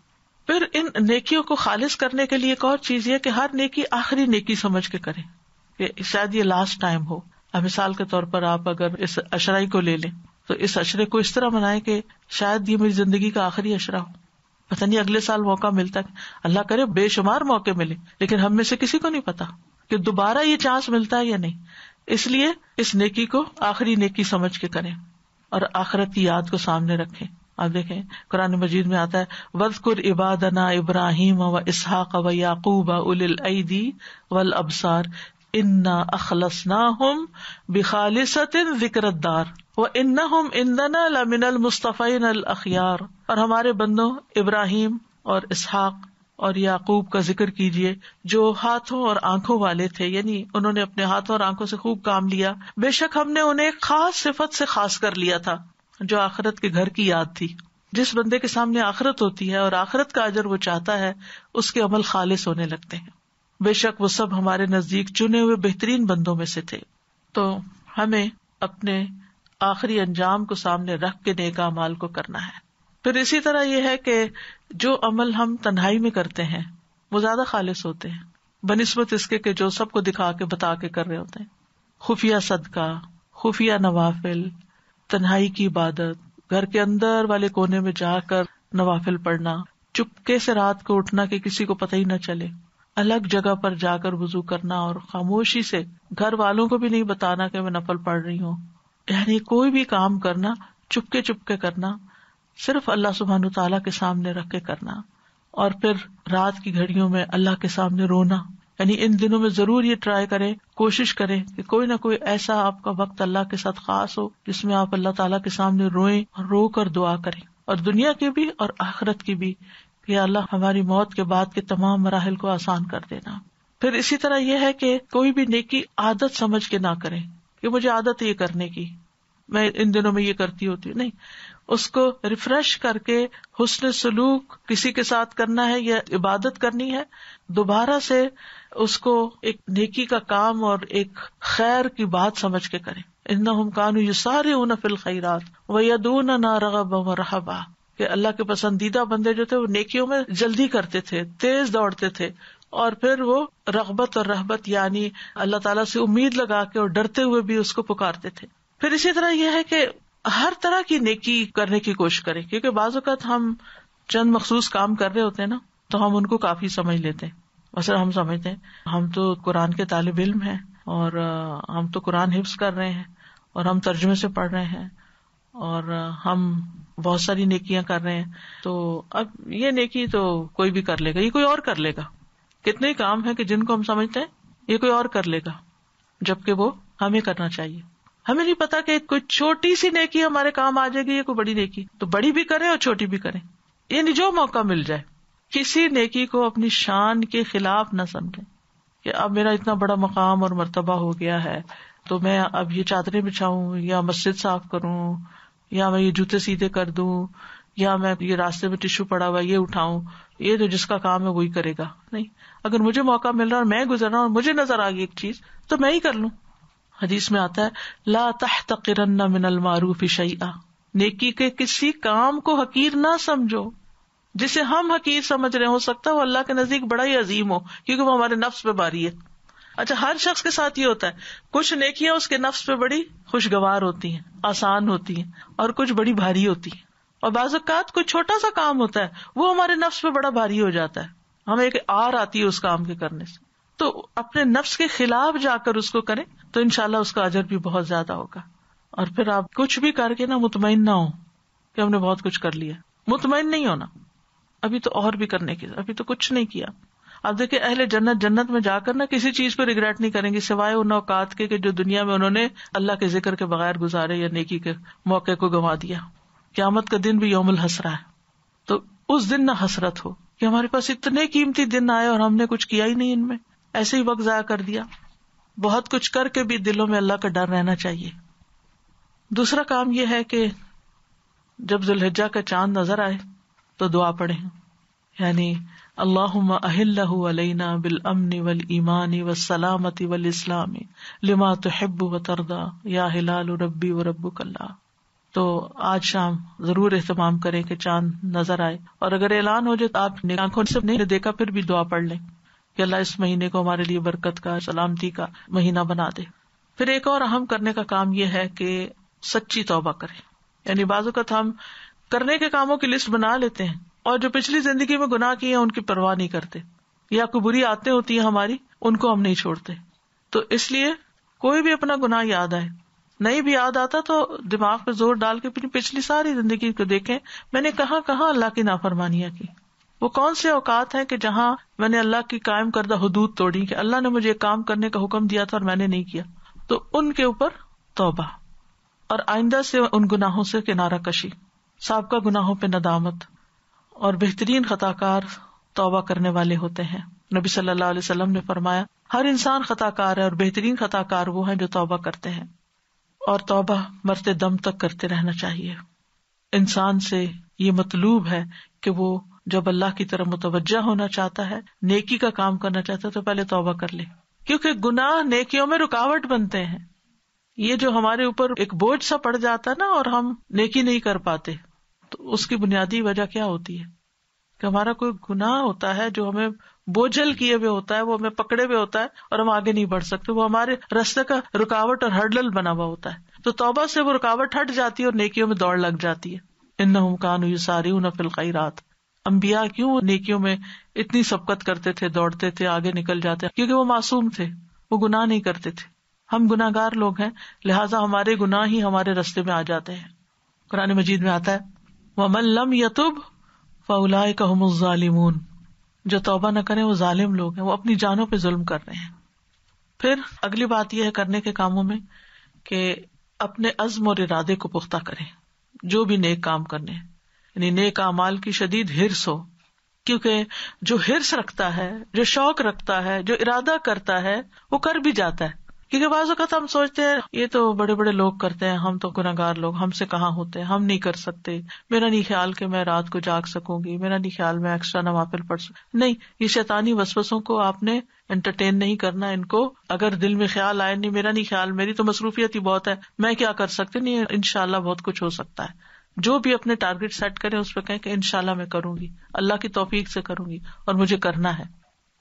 फिर इन नेकियों को खालिज करने के लिए एक और चीज ये कि हर नेकी आखिरी नेकी समझ के करें शायद ये लास्ट टाइम हो मिसाल के तौर पर आप अगर इस अशराई को ले लें तो इस अशरे को इस तरह मनाएं कि शायद ये मेरी जिंदगी का आखिरी अशरा हो पता नहीं अगले साल मौका मिलता है अल्लाह करे बेशुमार मौके मिले लेकिन हम में से किसी को नहीं पता कि दोबारा ये चांस मिलता है या नहीं इसलिए इस नेकी को आखिरी नेकी समझ के करें और आखिरत याद को सामने रखे आप देखे कुरान मजीद में आता है वज कुर इबादना इब्राहिम व इसहाक व याकूब उल ऐदी वल अबसार इन्ना अखलसना हम बिखालिसत जिक्रदार वह इन्ना हम इंदना लमिन मुस्तफ़ीन अल अखियार और हमारे बंदों इब्राहिम और इसहाक और याकूब का जिक्र कीजिए जो हाथों और आंखों वाले थे यानी उन्होंने अपने हाथों और आंखों से खूब काम लिया बेशक हमने उन्हें खास सिफत से खास कर लिया था जो आखिरत के घर की याद थी जिस बंदे के सामने आखिरत होती है और आखिरत का अजर वो चाहता है उसके अमल खालिश होने लगते हैं बेशक वो सब हमारे नजदीक चुने हुए बेहतरीन बंदों में से थे तो हमें अपने आखिरी अंजाम को सामने रख के नेक अमाल को करना है फिर इसी तरह यह है कि जो अमल हम तन्हाई में करते हैं वो ज्यादा खालिश होते हैं बनिस्बत इसके के जो सबको दिखा के बता के कर रहे होते हैं खुफिया सदका खुफिया नवाफिल तन्हाई की इबादत घर के अंदर वाले कोने में जाकर नवाफिल पढ़ना चुपके से रात को उठना कि किसी को पता ही न चले अलग जगह पर जाकर वजू करना और खामोशी से घर वालों को भी नहीं बताना कि मैं नफल पढ़ रही हूँ यानी कोई भी काम करना चुपके चुपके करना सिर्फ अल्लाह सुबहान तला के सामने रख के करना और फिर रात की घड़ियों में अल्लाह के सामने रोना यानी इन दिनों में जरूर ये ट्राई करें कोशिश करें कि कोई ना कोई ऐसा आपका वक्त अल्लाह के साथ खास हो जिसमें आप अल्लाह ताला के सामने रोएं और रो कर दुआ करें और दुनिया की भी और आखरत की भी कि अल्लाह हमारी मौत के बाद के तमाम मराहल को आसान कर देना फिर इसी तरह यह है कि कोई भी नेकी आदत समझ के ना करें कि मुझे आदत है ये करने की मैं इन दिनों में ये करती होती हूँ नहीं उसको रिफ्रेश करके हुसन सलूक किसी के साथ करना है या इबादत करनी है दोबारा से उसको एक नेकी का काम और एक खैर की बात समझ के करे इतना हम कानू ये सारे ऊन फिल खैरात वदून ना रगब रहाबा के अल्लाह के पसंदीदा बंदे जो थे वो नेकियों में जल्दी करते थे तेज दौड़ते थे और फिर वो रगबत और रहबत यानी अल्लाह ताला से उम्मीद लगा के और डरते हुए भी उसको पुकारते थे फिर इसी तरह यह है कि हर तरह की नेकी करने की कोशिश करें क्योंकि बाज़त हम चंद मखसूस काम कर रहे होते हैं ना तो हम उनको काफी समझ लेते हैं असल हम समझते हैं हम तो कुरान के तालब इल्म है और हम तो कुरान हिफ्स कर रहे हैं और हम तर्जमे से पढ़ रहे हैं और हम बहुत सारी नेकियां कर रहे हैं तो अब ये नेकी तो कोई भी कर लेगा ये कोई और कर लेगा कितने काम है कि जिनको हम समझते हैं ये कोई और कर लेगा जबकि वो हमें करना चाहिए हमें नहीं पता कि कोई छोटी सी नेकी हमारे काम आ जाएगी या कोई बड़ी नेकी तो बड़ी भी करें और छोटी भी करें यानी जो मौका मिल जाए किसी नेकी को अपनी शान के खिलाफ न समझे कि अब मेरा इतना बड़ा मकाम और मरतबा हो गया है तो मैं अब ये चादरें बिछाऊं या मस्जिद साफ करूं या मैं ये जूते सीधे कर दूं या मैं ये रास्ते में टिश्यू पड़ा हुआ ये उठाऊं ये तो जिसका काम है वही करेगा नहीं अगर मुझे मौका मिल रहा और मैं गुजर रहा हूँ और मुझे नजर आ गई एक चीज तो मैं ही कर लू हदीस में आता है ला तह तकरन्ना मिनल मारूफ शैया नेकी के किसी काम को हकीर ना समझो जिसे हम हकीर समझ रहे हो सकता है वो अल्लाह के नजदीक बड़ा ही अजीम हो क्योंकि वो हमारे नफ्स पे भारी है अच्छा हर शख्स के साथ ये होता है कुछ नेकियां उसके नफ्स पे बड़ी खुशगवार होती हैं आसान होती हैं और कुछ बड़ी भारी होती है और बाजात कोई छोटा सा काम होता है वो हमारे नफ्स पे बड़ा भारी हो जाता है हमें एक आर आती है उस काम के करने से तो अपने नफ्स के खिलाफ जाकर उसको करें तो इनशाला उसका अजर भी बहुत ज्यादा होगा और फिर आप कुछ भी करके ना मुतमिन ना हो कि हमने बहुत कुछ कर लिया मुतमिन नहीं होना अभी तो और भी करने की अभी तो कुछ नहीं किया अब देखिए अहले जन्नत जन्नत में जाकर ना किसी चीज पर रिग्रेट नहीं करेंगे सिवाय उन औकात के जो दुनिया में उन्होंने अल्लाह के जिक्र के बगैर गुजारे या नेकी के मौके को गंवा दिया क्यामत का दिन भी यौमुल हसरा है तो उस दिन ना हसरत हो कि हमारे पास इतने कीमती दिन आए और हमने कुछ किया ही नहीं इनमें ऐसे ही वक्त जया कर दिया बहुत कुछ करके भी दिलों में अल्लाह का डर रहना चाहिए दूसरा काम यह है कि जब जुल्हजा का चांद नजर आए तो दुआ पढ़े यानी अल्लाह अहिल्लाना बिल अमन वल ईमानी व सलामती वल इस्लामी लिमा तो हब्ब व तरदा या हिलाल रब्बी व रब्बुक अल्लाह तो आज शाम जरूर एहतमाम करें कि चांद नजर आए और अगर ऐलान हो जाए तो आप आंखों से नहीं देखा फिर भी दुआ पढ़ लें कि अल्लाह इस महीने को हमारे लिए बरकत का सलामती का महीना बना दे फिर एक और अहम करने का काम यह है कि सच्ची तौबा करें यानी बाजुकत हम करने के कामों की लिस्ट बना लेते हैं और जो पिछली जिंदगी में गुनाह किए हैं उनकी परवाह नहीं करते या कोई बुरी आदतें होती हैं हमारी उनको हम नहीं छोड़ते तो इसलिए कोई भी अपना गुनाह याद आए नहीं भी याद आता तो दिमाग पे जोर डाल के अपनी पिछली सारी जिंदगी को देखे मैंने कहा कहाँ अल्लाह की नाफरमानिया की वो कौन से औकात है कि जहाँ मैंने अल्लाह की कायम करदा हदूद तोड़ी कि अल्लाह ने मुझे काम करने का हुक्म दिया था और मैंने नहीं किया तो उनके ऊपर तोबा और आइंदा से उन गुनाहों से किनारा कशी सबका गुनाहों पे नदामत और बेहतरीन खताकार तोबा करने वाले होते हैं नबी सल्लाम ने फरमाया हर इंसान खताकार है और बेहतरीन खताकार वो है जो तोबा करते हैं और तोबा मरते दम तक करते रहना चाहिए इंसान से ये मतलूब है कि वो जब अल्लाह की तरफ मुतवजह होना चाहता है नेकी का काम करना चाहता है तो पहले तोबा कर ले क्योंकि गुनाह नेकियों में रुकावट बनते हैं ये जो हमारे ऊपर एक बोझ सा पड़ जाता है ना और हम नेकी नहीं कर पाते तो उसकी बुनियादी वजह क्या होती है कि हमारा कोई गुनाह होता है जो हमें बोझल किए हुए होता है वो हमें पकड़े हुए होता है और हम आगे नहीं बढ़ सकते वो हमारे रस्ते का रुकावट और हर्डल बना हुआ होता है तो तौबा से वो रुकावट हट जाती है और नेकियों में दौड़ लग जाती है इन कान यू सारी फिलकाई रात अम्बिया क्यों नेकियों में इतनी सबकत करते थे दौड़ते थे आगे निकल जाते क्योंकि वो मासूम थे वो गुनाह नहीं करते थे हम गुनागार लोग हैं लिहाजा हमारे गुनाह ही हमारे रस्ते में आ जाते हैं कुरानी मजीद में आता है वमल्लम यतुब फौलाए कहमुजालिमून जो तोबा न करें वो जालिम लोग हैं वो अपनी जानों पर जुल्म कर रहे हैं फिर अगली बात यह है करने के कामों में कि अपने अज्म और इरादे को पुख्ता करें जो भी नेक काम करने यानी नेक अमाल की शदीद हिरस हो क्योंकि जो हिरस रखता है जो शौक रखता है जो इरादा करता है वो कर भी जाता है क्योंकि बाज अवत हम सोचते हैं ये तो बड़े बड़े लोग करते हैं हम तो गुनागार लोग हमसे कहाँ होते हैं हम नहीं कर सकते मेरा नहीं ख्याल कि मैं रात को जाग सकूंगी मेरा नहीं ख्याल मैं एक्स्ट्रा नवाफिल पढ़ सकू नहीं ये शैतानी वसवसों को आपने एंटरटेन नहीं करना इनको अगर दिल में ख्याल आए नहीं मेरा नहीं ख्याल मेरी तो मसरूफियत ही बहुत है मैं क्या कर सकती नहीं इनशाला बहुत कुछ हो सकता है जो भी अपने टारगेट सेट करे उस पर कहें कि इनशाला मैं करूंगी अल्लाह की तोफीक से करूंगी और मुझे करना है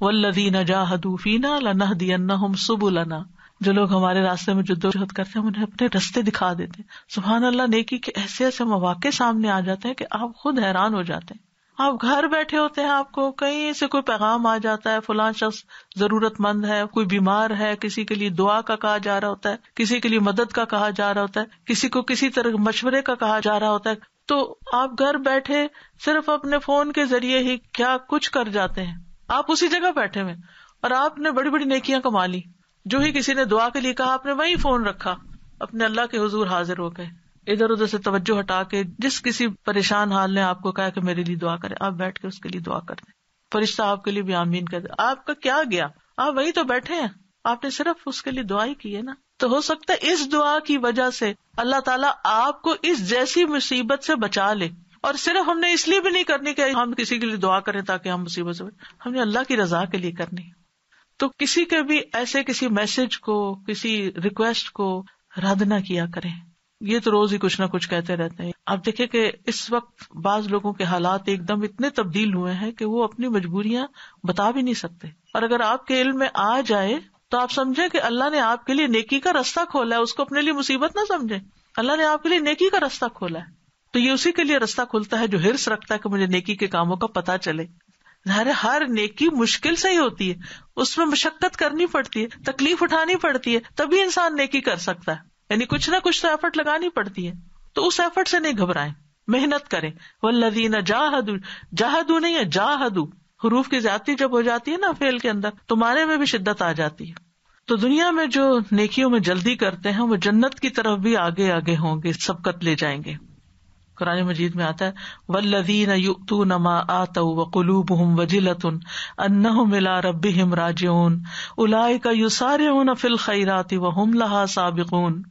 वल्लदीना जाहदूफीना लना दियना हम सुबुलना जो लोग हमारे रास्ते में जुद्दोजहद करते हैं उन्हें अपने रास्ते दिखा देते हैं सुबहान अल्लाह नेकी के ऐसे ऐसे मौाक़े सामने आ जाते हैं कि आप खुद हैरान हो जाते हैं आप घर बैठे होते हैं आपको कहीं से कोई पैगाम आ जाता है फलां शख्स जरूरतमंद है कोई बीमार है किसी के लिए दुआ का कहा जा रहा होता है किसी के लिए मदद का कहा जा रहा होता है किसी को किसी तरह मशवरे का कहा जा रहा होता है तो आप घर बैठे सिर्फ अपने फोन के जरिए ही क्या कुछ कर जाते हैं आप उसी जगह बैठे हुए और आपने बड़ी बड़ी नेकियां कमा ली जो ही किसी ने दुआ के लिए कहा आपने वही फोन रखा अपने अल्लाह के हजूर हाजिर हो गए इधर उधर से तवज्जो हटा के जिस किसी परेशान हाल ने आपको कहा कि मेरे लिए दुआ करे आप बैठ के उसके लिए दुआ कर दे फरिश्ता आपके लिए भी आमीन कर दे आपका क्या गया आप वही तो बैठे हैं आपने सिर्फ उसके लिए दुआ ही की है ना तो हो सकता है इस दुआ की वजह से अल्लाह ताला आपको इस जैसी मुसीबत से बचा ले और सिर्फ हमने इसलिए भी नहीं करनी कि हम किसी के लिए दुआ करें ताकि हम मुसीबत से हमने अल्लाह की रजा के लिए करनी तो किसी के भी ऐसे किसी मैसेज को किसी रिक्वेस्ट को रद्द ना किया करें ये तो रोज ही कुछ ना कुछ कहते रहते हैं आप देखे कि इस वक्त बाज लोगों के हालात एकदम इतने तब्दील हुए हैं कि वो अपनी मजबूरियां बता भी नहीं सकते और अगर आपके इल्म में आ जाए तो आप समझें कि अल्लाह ने आपके लिए नेकी का रास्ता खोला है उसको अपने लिए मुसीबत ना समझे अल्लाह ने आपके लिए नेकी का रास्ता खोला है तो ये उसी के लिए रास्ता खुलता है जो हिर्स रखता है कि मुझे नेकी के कामों का पता चले हर हर नेकी मुश्किल से ही होती है उसमें मशक्कत करनी पड़ती है तकलीफ उठानी पड़ती है तभी इंसान नेकी कर सकता है यानी कुछ ना कुछ तो एफर्ट लगानी पड़ती है तो उस एफर्ट से नहीं घबराए मेहनत करे वल्लदीन जाहदू जाहदू नहीं है जाहदू हरूफ की ज्यादा जब हो जाती है ना फेल के अंदर तो माने में भी शिद्दत आ जाती है तो दुनिया में जो नेकियों में जल्दी करते हैं वो जन्नत की तरफ भी आगे आगे होंगे सबकत ले जाएंगे कुरान मजीद में आता है वल्लदीन युतू नमा आता वकलूब हम वजिलतन अन्नहुम मिला रब हिम राजन उलाय का युसार फिल खैराती वहम लहा साबिकून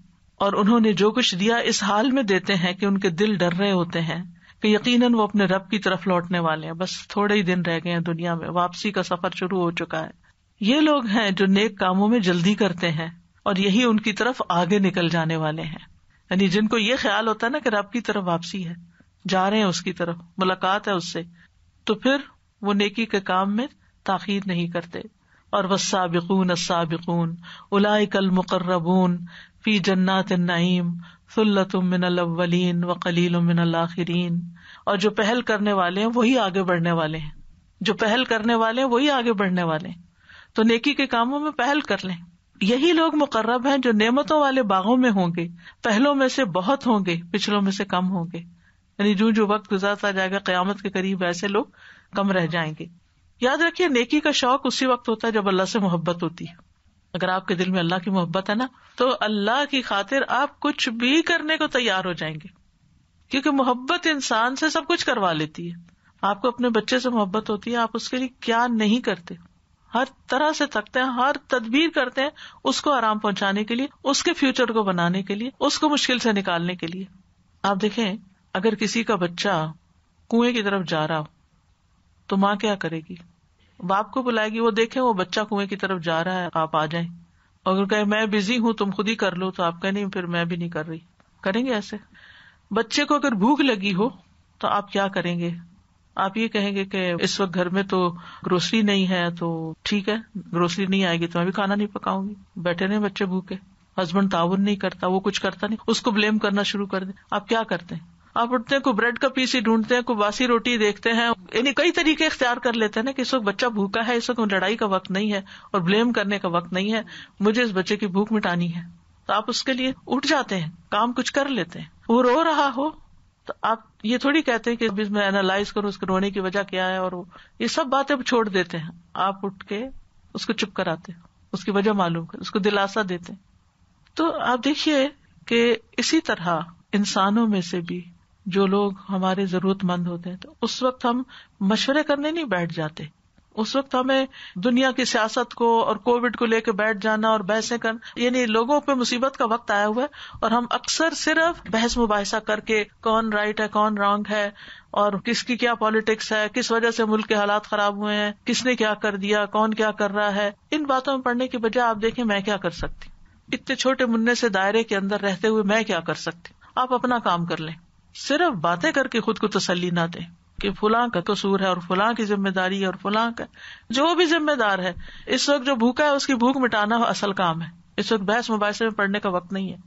और उन्होंने जो कुछ दिया इस हाल में देते हैं कि उनके दिल डर रहे होते हैं कि यकीनन वो अपने रब की तरफ लौटने वाले हैं बस थोड़े ही दिन रह गए हैं दुनिया में वापसी का सफर शुरू हो चुका है ये लोग हैं जो नेक कामों में जल्दी करते हैं और यही उनकी तरफ आगे निकल जाने वाले हैं यानी जिनको ये ख्याल होता है ना कि रब की तरफ वापसी है जा रहे हैं उसकी तरफ मुलाकात है उससे तो फिर वो नेकी के काम में ताखीर नहीं करते और वसाबिकून असाबिकून उलाय कल मुकर्रबून फी जन्नात नईम सुल्लतमिनवलिन व कलीलमिन आखिरीन और जो पहल करने वाले हैं वही आगे बढ़ने वाले हैं जो पहल करने वाले हैं वही आगे बढ़ने वाले हैं तो नेकी के कामों में पहल कर लें यही लोग मुकर्रब हैं जो नेमतों वाले बागों में होंगे पहलों में से बहुत होंगे पिछलों में से कम होंगे यानी जो जो वक्त गुजरता जाएगा क्यामत के करीब ऐसे लोग कम रह जाएंगे याद रखिये नेकी का शौक उसी वक्त होता है जब अल्लाह से मोहब्बत होती है अगर आपके दिल में अल्लाह की मोहब्बत है ना तो अल्लाह की खातिर आप कुछ भी करने को तैयार हो जाएंगे क्योंकि मोहब्बत इंसान से सब कुछ करवा लेती है आपको अपने बच्चे से मोहब्बत होती है आप उसके लिए क्या नहीं करते हर तरह से थकते हैं हर तदबीर करते हैं उसको आराम पहुंचाने के लिए उसके फ्यूचर को बनाने के लिए उसको मुश्किल से निकालने के लिए आप देखें अगर किसी का बच्चा कुएं की तरफ जा रहा हो तो माँ क्या करेगी बाप को बुलाएगी वो देखे वो बच्चा कुएं की तरफ जा रहा है आप आ जाए अगर कहे मैं बिजी हूं तुम खुद ही कर लो तो आप कहें फिर मैं भी नहीं कर रही करेंगे ऐसे बच्चे को अगर भूख लगी हो तो आप क्या करेंगे आप ये कहेंगे कि इस वक्त घर में तो ग्रोसरी नहीं है तो ठीक है ग्रोसरी नहीं आएगी तो मैं भी खाना नहीं पकाऊंगी बैठे नहीं बच्चे भूखे हस्बैंड ताउन नहीं करता वो कुछ करता नहीं उसको ब्लेम करना शुरू कर दे आप क्या करते हैं आप उठते हैं कोई ब्रेड का पीस ही ढूंढते हैं कोई बासी रोटी देखते हैं यानी कई तरीके इख्तियार कर लेते हैं ना कि इस वक्त बच्चा भूखा है इस वक्त लड़ाई का वक्त नहीं है और ब्लेम करने का वक्त नहीं है मुझे इस बच्चे की भूख मिटानी है तो आप उसके लिए उठ जाते हैं काम कुछ कर लेते हैं वो रो रहा हो तो आप ये थोड़ी कहते हैं कि मैं एनालाइज करूं उसके रोने की वजह क्या है और ये सब बातें छोड़ देते हैं आप उठ के उसको चुप कराते हैं उसकी वजह मालूम कर उसको दिलासा देते हैं तो आप देखिए कि इसी तरह इंसानों में से भी जो लोग हमारे जरूरतमंद होते हैं तो उस वक्त हम मशवरे करने नहीं बैठ जाते उस वक्त हमें दुनिया की सियासत को और कोविड को लेकर बैठ जाना और बहसें करना यानी लोगों पे मुसीबत का वक्त आया हुआ है और हम अक्सर सिर्फ बहस मुबासा करके कौन राइट है कौन रॉन्ग है और किसकी क्या पॉलिटिक्स है किस वजह से मुल्क के हालात खराब हुए हैं किसने क्या कर दिया कौन क्या कर रहा है इन बातों में पढ़ने की बजाय आप देखें मैं क्या कर सकती इतने छोटे मुन्ने से दायरे के अंदर रहते हुए मैं क्या कर सकती आप अपना काम कर लें सिर्फ बातें करके खुद को तसली ना दें कि फुलां का कसूर तो है और फुला की जिम्मेदारी है और फुला का जो भी जिम्मेदार है इस वक्त जो भूखा है उसकी भूख मिटाना असल काम है इस वक्त बहस मुबास में पढ़ने का वक्त नहीं है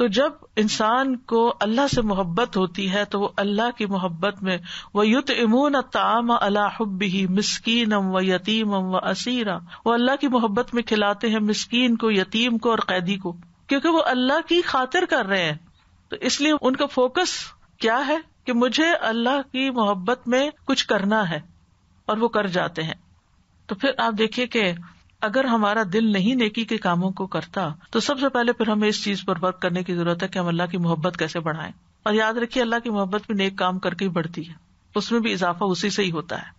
तो जब इंसान को अल्लाह से मोहब्बत होती है तो वो अल्लाह की मोहब्बत में वह युत इमून ताम अलाहबी मिसकीन अम व यतीम अम व असीरा वो अल्लाह की मोहब्बत में खिलाते हैं मिसकीन को यतीम को और कैदी को क्योंकि वो अल्लाह की खातिर कर रहे हैं तो इसलिए उनका फोकस क्या है कि मुझे अल्लाह की मोहब्बत में कुछ करना है और वो कर जाते हैं तो फिर आप देखिए कि अगर हमारा दिल नहीं नेकी के कामों को करता तो सबसे पहले फिर हमें इस चीज पर वर्क करने की जरूरत है कि हम अल्लाह की मोहब्बत कैसे बढ़ाए और याद रखिये अल्लाह की मोहब्बत भी नेक काम करके ही बढ़ती है उसमें भी इजाफा उसी से ही होता है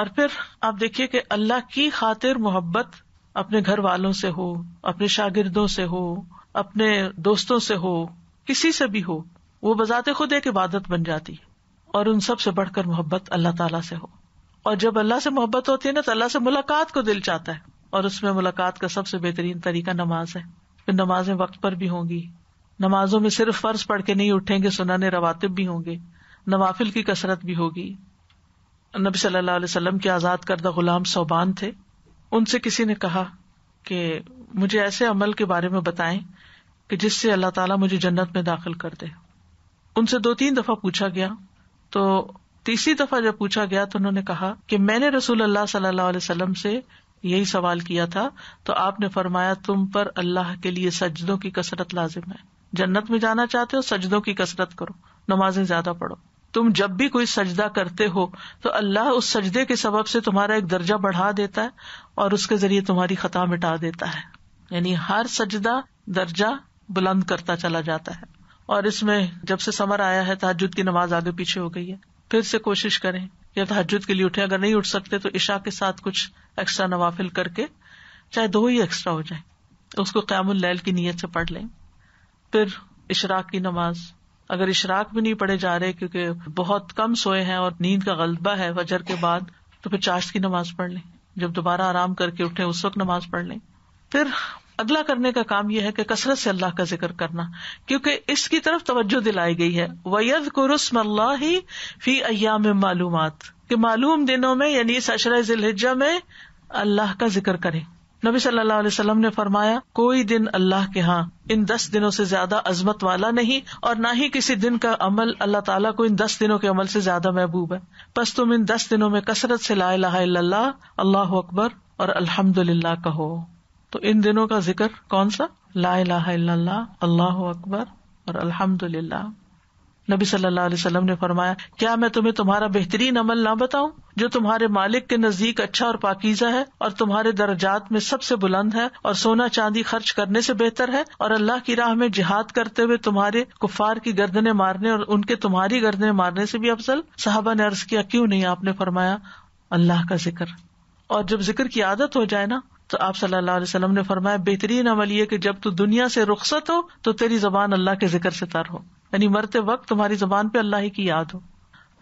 और फिर आप देखिए कि अल्लाह की खातिर मोहब्बत अपने घर वालों से हो अपने शागिर्दों से हो अपने दोस्तों से हो किसी से भी हो वो बजाते खुद एक इबादत बन जाती और उन सब से बढ़कर मोहब्बत अल्लाह ताला से हो और जब अल्लाह से मोहब्बत होती है ना तो अल्लाह से मुलाकात को दिल चाहता है और उसमें मुलाकात का सबसे बेहतरीन तरीका नमाज है फिर नमाजें वक्त पर भी होंगी नमाजों में सिर्फ फर्ज पढ़ के नहीं उठेंगे सुनाने रवातिब भी होंगे नवाफिल की कसरत भी होगी नबी सल्लल्लाहु अलैहि वसल्लम के आजाद करदा गुलाम सोबान थे उनसे किसी ने कहा कि मुझे ऐसे अमल के बारे में बताएं कि जिससे अल्लाह ताला मुझे जन्नत में दाखिल कर दे उनसे दो तीन दफा पूछा गया तो तीसरी दफा जब पूछा गया तो उन्होंने कहा कि मैंने रसूल अल्लाह सल्लल्लाहु अलैहि वसल्लम से यही सवाल किया था तो आपने फरमाया तुम पर अल्लाह के लिए सजदों की कसरत लाजिम है जन्नत में जाना चाहते हो सजदों की कसरत करो नमाजें ज्यादा पढ़ो तुम जब भी कोई सजदा करते हो तो अल्लाह उस सजदे के सबब से तुम्हारा एक दर्जा बढ़ा देता है और उसके जरिए तुम्हारी खता मिटा देता है यानी हर सजदा दर्जा बुलंद करता चला जाता है और इसमें जब से समर आया है तहजुद की नमाज आगे पीछे हो गई है फिर से कोशिश करें या तहजद के लिए उठे अगर नहीं उठ सकते तो ईशा के साथ कुछ एक्स्ट्रा नवाफिल करके चाहे दो ही एक्स्ट्रा हो जाए उसको क्यामुल लैल की नीयत से पढ़ लें फिर इशराक की नमाज अगर इशराक भी नहीं पढ़े जा रहे क्योंकि बहुत कम सोए हैं और नींद का गलबा है वजर के बाद तो फिर चाश की नमाज पढ़ लें जब दोबारा आराम करके उठे उस वक्त नमाज पढ़ लें फिर अगला करने का काम यह है कि कसरत से अल्लाह का जिक्र करना क्योंकि इसकी तरफ तवज्जो दिलाई गई है वयद कुरस्म अल्लाह फी अयाम मालूम कि मालूम दिनों में यानी इस अशरा जिलहिजा में अल्लाह का जिक्र करें नबी सल्लल्लाहु अलैहि वसल्लम ने फरमाया कोई दिन अल्लाह के हाँ इन दस दिनों से ज्यादा अजमत वाला नहीं और ना ही किसी दिन का अमल अल्लाह ताला को इन दस दिनों के अमल से ज्यादा महबूब है बस तुम इन दस दिनों में कसरत से ला अल्लाह अल्लाह अकबर और अल्हम्दुलिल्लाह कहो तो इन दिनों का जिक्र कौन सा ला अल्लाह अकबर और अल्हम्दुलिल्लाह नबी सल्लल्लाहु अलैहि वसल्लम ने फरमाया क्या मैं तुम्हें तुम्हारा बेहतरीन अमल ना बताऊं जो तुम्हारे मालिक के नजदीक अच्छा और पाकिजा है और तुम्हारे दर्जात में सबसे बुलंद है और सोना चांदी खर्च करने से बेहतर है और अल्लाह की राह में जिहाद करते हुए तुम्हारे कुफार की गर्दने मारने और उनके तुम्हारी गर्दने मारने से भी अफजल साहबा ने अर्ज किया क्यूँ नहीं आपने फरमाया अल्लाह का जिक्र और जब जिक्र की आदत हो जाए ना तो आप सल्लल्लाहु अलैहि वसल्लम ने फरमाया बेहतरीन अमल ये कि जब तू दुनिया से रुखसत हो तो तेरी जबान अल्लाह के जिक्र से तर हो यानी मरते वक्त तुम्हारी जबान पे अल्लाह ही की याद हो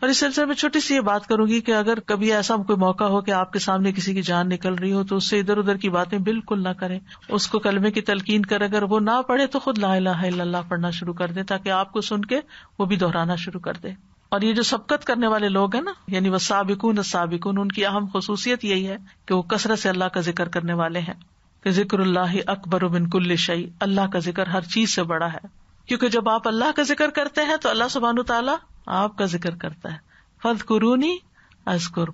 और इस सिलसिले में छोटी सी ये बात करूंगी कि अगर कभी ऐसा कोई मौका हो कि आपके सामने किसी की जान निकल रही हो तो उससे इधर उधर की बातें बिल्कुल ना करें उसको कलमे की तलकीन कर अगर वो ना पढ़े तो खुद ला पढ़ना शुरू कर दे ताकि आपको सुन के वो भी दोहराना शुरू कर दे और ये जो सबकत करने वाले लोग है ना यानी वह साबिकून साबिकून उनकी अहम खसूसियत यही है कि वो कसरत से अल्लाह का जिक्र करने वाले है की जिक्र अकबर बिन कुल्ल शई अल्लाह का जिक्र हर चीज से बड़ा है क्योंकि जब आप अल्लाह का जिक्र करते हैं तो अल्लाह सुबहान तला आपका जिक्र करता है फद कुरूनी अजकुर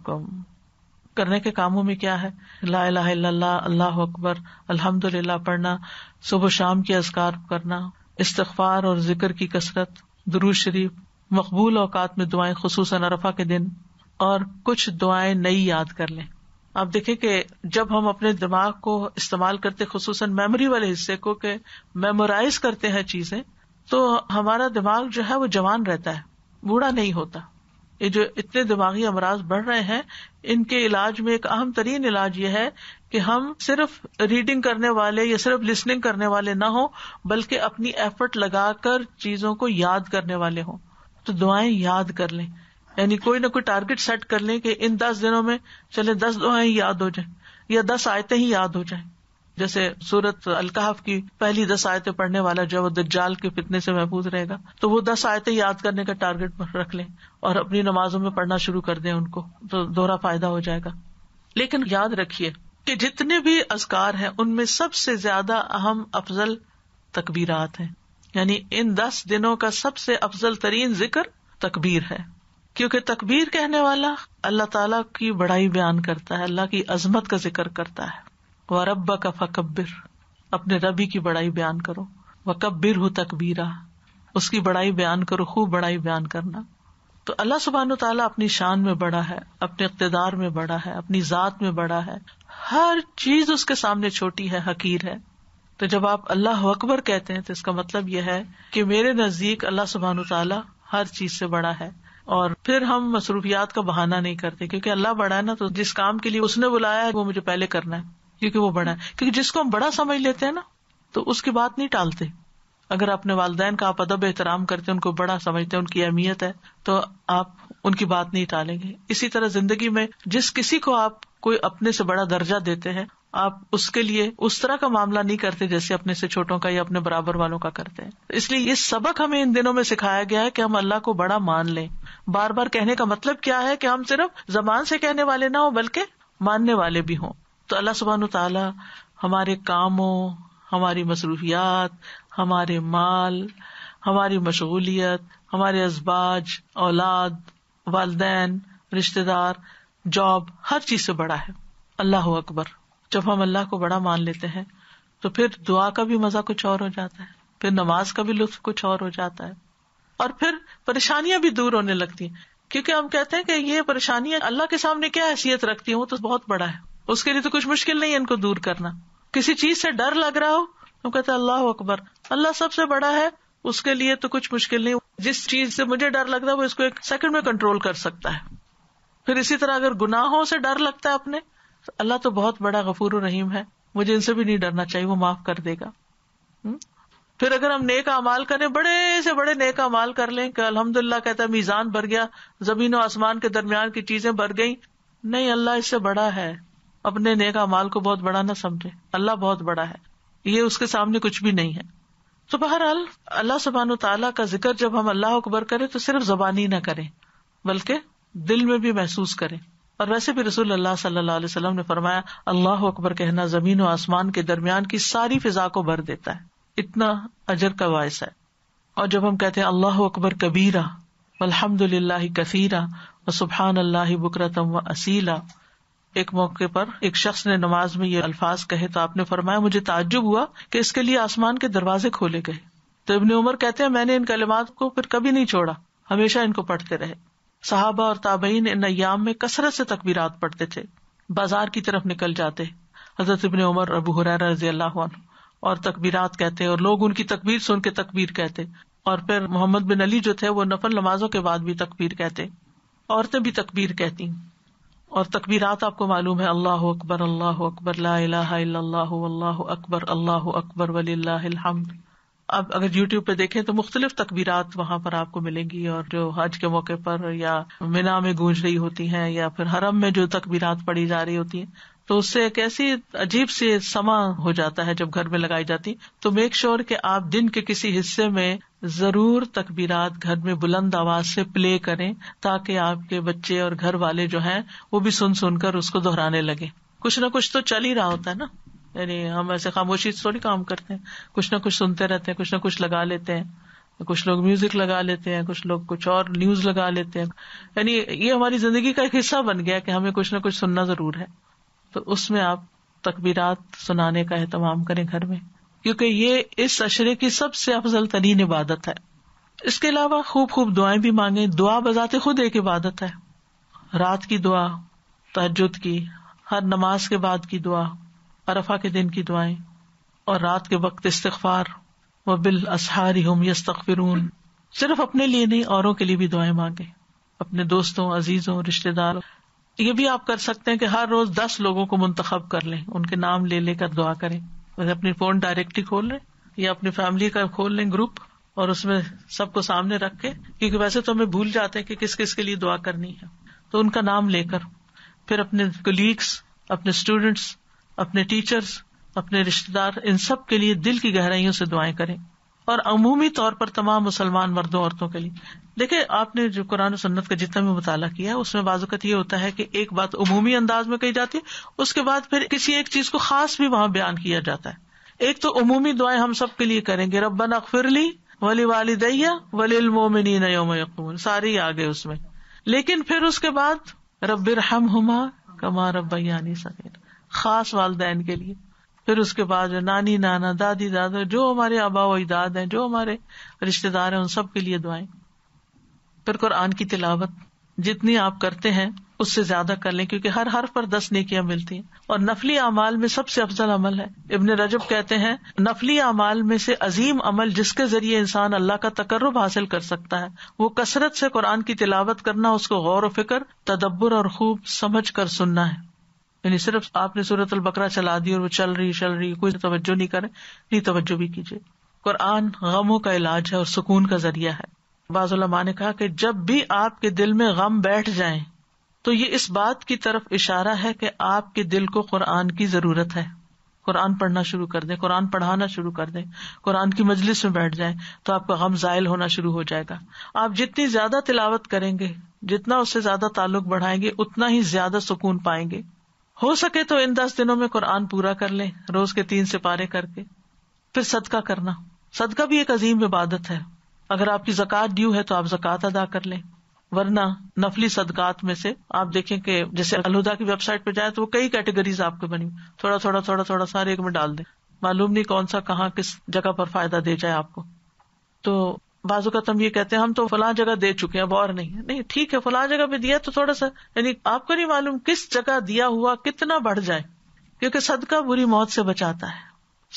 करने के कामों में क्या है ला इला अल्लाह अकबर अल्हम्दुलिल्लाह पढ़ना सुबह शाम की अजगार करना इस्तफार और जिक्र की कसरत दुरू शरीफ मकबूल औकात में दुआएं खसूस अरफा के दिन और कुछ दुआएं नई याद कर लें आप देखें कि जब हम अपने दिमाग को इस्तेमाल करते खसूस मेमोरी वाले हिस्से को कि मेमोराइज करते हैं चीजें तो हमारा दिमाग जो है वो जवान रहता है बूढ़ा नहीं होता ये जो इतने दिमागी अमराज बढ़ रहे हैं इनके इलाज में एक अहम तरीन इलाज यह है कि हम सिर्फ रीडिंग करने वाले या सिर्फ लिसनिंग करने वाले न हो बल्कि अपनी एफर्ट लगाकर चीजों को याद करने वाले हों तो दुआएं याद कर लें यानी कोई ना कोई टारगेट सेट कर लें कि इन दस दिनों में चले दस दुआएं याद हो जाए या दस आयतें ही याद हो जाए जैसे सूरत अलकाहफ की पहली दस आयतें पढ़ने वाला जब दज्जाल के फितने से महफूज रहेगा तो वो दस आयतें याद करने का टारगेट रख लें और अपनी नमाजों में पढ़ना शुरू कर दें उनको तो दोहरा फायदा हो जाएगा लेकिन याद रखिए कि जितने भी अजकार हैं उनमें सबसे ज्यादा अहम अफजल तकबीरात हैं यानी इन दस दिनों का सबसे अफजल तरीन जिक्र तकबीर है क्योंकि तकबीर कहने वाला अल्लाह ताला की बड़ाई बयान करता है अल्लाह की अजमत का जिक्र करता है व रब्बा का फकबिर अपने रबी की बड़ाई बयान करो वकबिर हो तकबीरा उसकी बड़ाई बयान करो खूब बड़ाई बयान करना तो अल्लाह सुबहान तला अपनी शान में बड़ा है अपने इकतेदार में बड़ा है अपनी जात में बड़ा है हर चीज उसके सामने छोटी है हकीर है तो जब आप अल्लाह अकबर कहते हैं तो इसका मतलब यह है कि मेरे नजदीक अल्लाह सुबहान तला हर चीज से बड़ा है और फिर हम मसरूफियात का बहाना नहीं करते क्योंकि अल्लाह बड़ा है ना तो जिस काम के लिए उसने बुलाया है वो मुझे पहले करना है क्योंकि वो बड़ा है क्योंकि जिसको हम बड़ा समझ लेते हैं ना तो उसकी बात नहीं टालते अगर अपने वालदेन का आप अदब एहतराम करते हैं उनको बड़ा समझते हैं उनकी अहमियत है तो आप उनकी बात नहीं टालेंगे इसी तरह जिंदगी में जिस किसी को आप कोई अपने से बड़ा दर्जा देते हैं आप उसके लिए उस तरह का मामला नहीं करते जैसे अपने से छोटों का या अपने बराबर वालों का करते हैं इसलिए ये सबक हमें इन दिनों में सिखाया गया है कि हम अल्लाह को बड़ा मान लें बार बार कहने का मतलब क्या है कि हम सिर्फ जबान से कहने वाले ना हो बल्कि मानने वाले भी हों तो अल्लाह सुबहान तला हमारे कामों हमारी मसरूफियात हमारे माल हमारी मशगूलियत हमारे असबाज औलाद वालदेन रिश्तेदार जॉब हर चीज से बड़ा है अल्लाह अकबर जब हम अल्लाह को बड़ा मान लेते हैं तो फिर दुआ का भी मजा कुछ और हो जाता है फिर नमाज का भी लुत्फ कुछ और हो जाता है और फिर परेशानियां भी दूर होने लगती है क्योंकि हम कहते हैं कि ये परेशानियां अल्लाह के सामने क्या हैसियत रखती है वो तो बहुत बड़ा है उसके लिए तो कुछ मुश्किल नहीं है इनको दूर करना किसी चीज से डर लग रहा हो तो कहते हैं अल्लाह अकबर अल्लाह सबसे बड़ा है उसके लिए तो कुछ मुश्किल नहीं जिस चीज से मुझे डर लगता है वो इसको एक सेकंड में कंट्रोल कर सकता है फिर इसी तरह अगर गुनाहों से डर लगता है अपने अल्लाह तो बहुत बड़ा गफूर रहीम है मुझे इनसे भी नहीं डरना चाहिए वो माफ कर देगा हम्म? फिर अगर हम नेक अमाल करें बड़े से बड़े नेक अमाल कर लें कि अल्हम्दुलिल्लाह कहता है मीजान भर गया जमीन और आसमान के दरमियान की चीजें भर गई नहीं अल्लाह इससे बड़ा है अपने नेक अमाल को बहुत बड़ा ना समझे अल्लाह बहुत बड़ा है ये उसके सामने कुछ भी नहीं है तो बहरहाल अल्लाह सुबहान तला का जिक्र जब हम अल्लाह अकबर करें तो सिर्फ जबानी ना करें बल्कि दिल में भी महसूस करें और वैसे भी रसूल अल्लाह सल्लल्लाहु अलैहि वसल्लम ने फरमाया अल्लाह अकबर कहना जमीन और आसमान के दरमियान की सारी फिजा को भर देता है इतना अजर का वायस है और जब हम कहते हैं अल्लाह अकबर कबीरा अलहमदुल्ला कसीरा व सुबहान अल्लाह बकरतम व असीला एक मौके पर एक शख्स ने नमाज में ये अल्फाज कहे तो आपने फरमाया मुझे ताज्जुब हुआ कि इसके लिए आसमान के दरवाजे खोले गए तो इबन उमर कहते हैं मैंने इन कलिमात को फिर कभी नहीं छोड़ा हमेशा इनको पढ़ते रहे साहबा और ताबईन इन अयाम में कसरत से तकबीरात पढ़ते थे बाजार की तरफ निकल जाते हजरत इबन उमर अबू हुरैरा रजी अल्लाह और तकबीरात कहते और लोग उनकी तकबीर सुन के तकबीर कहते और फिर मोहम्मद बिन अली जो थे वो नफल नमाजों के बाद भी तकबीर कहते औरतें भी तकबीर कहती और तकबीरात आपको मालूम है अल्लाह अकबर अल्लाह अकबर ला अल्लाह अल्लाह अकबर अल्लाह अकबर वलीहमद आप अगर यूट्यूब पे देखें तो मुख्तलिफ तकबीरत वहां पर आपको मिलेंगी और जो हज के मौके पर या मीना में गूंज रही होती है या फिर हरम में जो तकबीरत पड़ी जा रही होती है तो उससे एक ऐसी अजीब सी समा हो जाता है जब घर में लगाई जाती तो मेक श्योर sure आप दिन के किसी हिस्से में जरूर तकबीरात घर में बुलंद आवाज से प्ले करें ताकि आपके बच्चे और घर वाले जो हैं वो भी सुन सुनकर उसको दोहराने लगे कुछ न कुछ तो चल ही रहा होता है ना यानी हम ऐसे खामोशी थोड़ी काम करते हैं कुछ ना कुछ सुनते रहते हैं कुछ ना कुछ लगा लेते हैं कुछ लोग म्यूजिक लगा लेते हैं कुछ लोग कुछ और न्यूज लगा लेते हैं यानी ये हमारी जिंदगी का एक हिस्सा बन गया कि हमें कुछ ना कुछ सुनना जरूर है तो उसमें आप तकबीरात सुनाने का अहतमाम करें घर में क्योंकि ये इस अशरे की सबसे अफजल तरीन इबादत है इसके अलावा खूब खूब दुआएं भी मांगे दुआ बजाते खुद एक इबादत है रात की दुआ तहजद की हर नमाज के बाद की दुआ अरफा के दिन की दुआएं और रात के वक्त इस्तफार व बिल असहारी हम यस्तफिरून सिर्फ अपने लिए नहीं औरों के लिए भी दुआएं मांगे अपने दोस्तों अजीजों रिश्तेदारों ये भी आप कर सकते हैं कि हर रोज दस लोगों को मुंतखब कर लें उनके नाम ले लेकर दुआ करें वैसे अपनी फोन डायरेक्टली खोल लें या अपनी फैमिली का खोल लें ग्रुप और उसमें सबको सामने रख के क्योंकि वैसे तो हमें भूल जाते हैं कि किस किस के लिए दुआ करनी है तो उनका नाम लेकर फिर अपने कोलीग्स अपने स्टूडेंट्स अपने टीचर्स अपने रिश्तेदार इन सब के लिए दिल की गहराइयों से दुआएं करें और अमूमी तौर पर तमाम मुसलमान मर्दों औरतों के लिए देखिये आपने जो कुरान और सन्नत का जितना भी मुताला किया उसमें बाजुकत यह होता है कि एक बात अमूमी अंदाज में कही जाती है उसके बाद फिर किसी एक चीज को खास भी वहां बयान किया जाता है एक तो अमूमी दुआएं हम सब के लिए करेंगे रब्बन अखफिरली वली वाली दैया वली मोमिनी नयोमयकून सारी आ गए उसमें लेकिन फिर उसके बाद रबिर हम हुमा कमा रबैयानी सगेर खास वालदेन के लिए फिर उसके बाद जो नानी नाना दादी दादा जो हमारे आबा व अजदाद जो हमारे रिश्तेदार है उन सब के लिए दुआएं फिर कुरान की तिलावत जितनी आप करते हैं उससे ज्यादा कर लें क्योंकि हर हर पर दस नेकियां मिलती हैं और नफली अमाल में सबसे अफजल अमल है इबन रजब कहते हैं नफली अमाल में से अजीम अमल जिसके जरिए इंसान अल्लाह का तकरब हासिल कर सकता है वो कसरत से कुरान की तिलावत करना उसको गौर व तदब्बर और खूब समझ कर सुनना है यानी सिर्फ आपने सूरत बकरा चला दी और वो चल रही चल रही कोई तवज्जो नहीं करे नहीं तवज्जो भी कीजिए कुरान गमों का इलाज है और सुकून का जरिया है बाजुलमा ने कहा कि जब भी आपके दिल में गम बैठ जाए तो ये इस बात की तरफ इशारा है कि आपके दिल को कुरान की जरूरत है कुरान पढ़ना शुरू कर दें कुरान पढ़ाना शुरू कर दें कुरान की मजलिस में बैठ जाए तो आपका गम जायल होना शुरू हो जाएगा आप जितनी ज्यादा तिलावत करेंगे जितना उससे ज्यादा ताल्लुक बढ़ाएंगे उतना ही ज्यादा सुकून पाएंगे हो सके तो इन दस दिनों में कुरान पूरा कर ले रोज के तीन से पारे करके फिर सदका करना सदका भी एक अजीम इबादत है अगर आपकी जक़ात ड्यू है तो आप जक़ात अदा कर लें वरना नफली सदकात में से आप देखें कि जैसे अलहुदा की वेबसाइट पर जाए तो वो कई कैटेगरीज आपके बनी थोड़ा थोड़ा थोड़ा थोड़ा सारे एक में डाल दें मालूम नहीं कौन सा कहाँ किस जगह पर फायदा दे जाए आपको तो बाजू का हम ये कहते हैं हम तो फला जगह दे चुके हैं अब और नहीं नहीं ठीक है फला जगह पे दिया तो थोड़ा सा यानी आपको नहीं मालूम किस जगह दिया हुआ कितना बढ़ जाए क्योंकि सदका बुरी मौत से बचाता है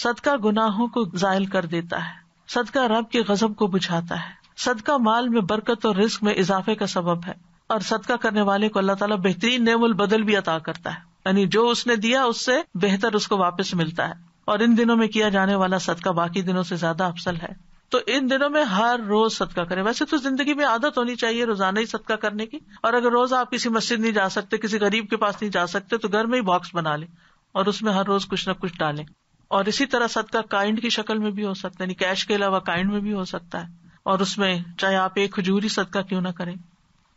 सदका गुनाहों को जायल कर देता है सदका रब के गजब को बुझाता है सदका माल में बरकत और रिस्क में इजाफे का सबब है और सदका करने वाले को अल्लाह तला बेहतरीन नेमुल बदल भी अता करता है यानी जो उसने दिया उससे बेहतर उसको वापस मिलता है और इन दिनों में किया जाने वाला सदका बाकी दिनों से ज्यादा अफसल है तो इन दिनों में हर रोज सदका करें वैसे तो जिंदगी में आदत होनी चाहिए रोजाना ही सदका करने की और अगर रोज आप किसी मस्जिद नहीं जा सकते किसी गरीब के पास नहीं जा सकते तो घर में ही बॉक्स बना लें और उसमें हर रोज कुछ न कुछ डालें और इसी तरह सदका काइंड की शक्ल में भी हो सकता है कैश के अलावा काइंड में भी हो सकता है और उसमें चाहे आप एक हजूरी सदका क्यों ना करें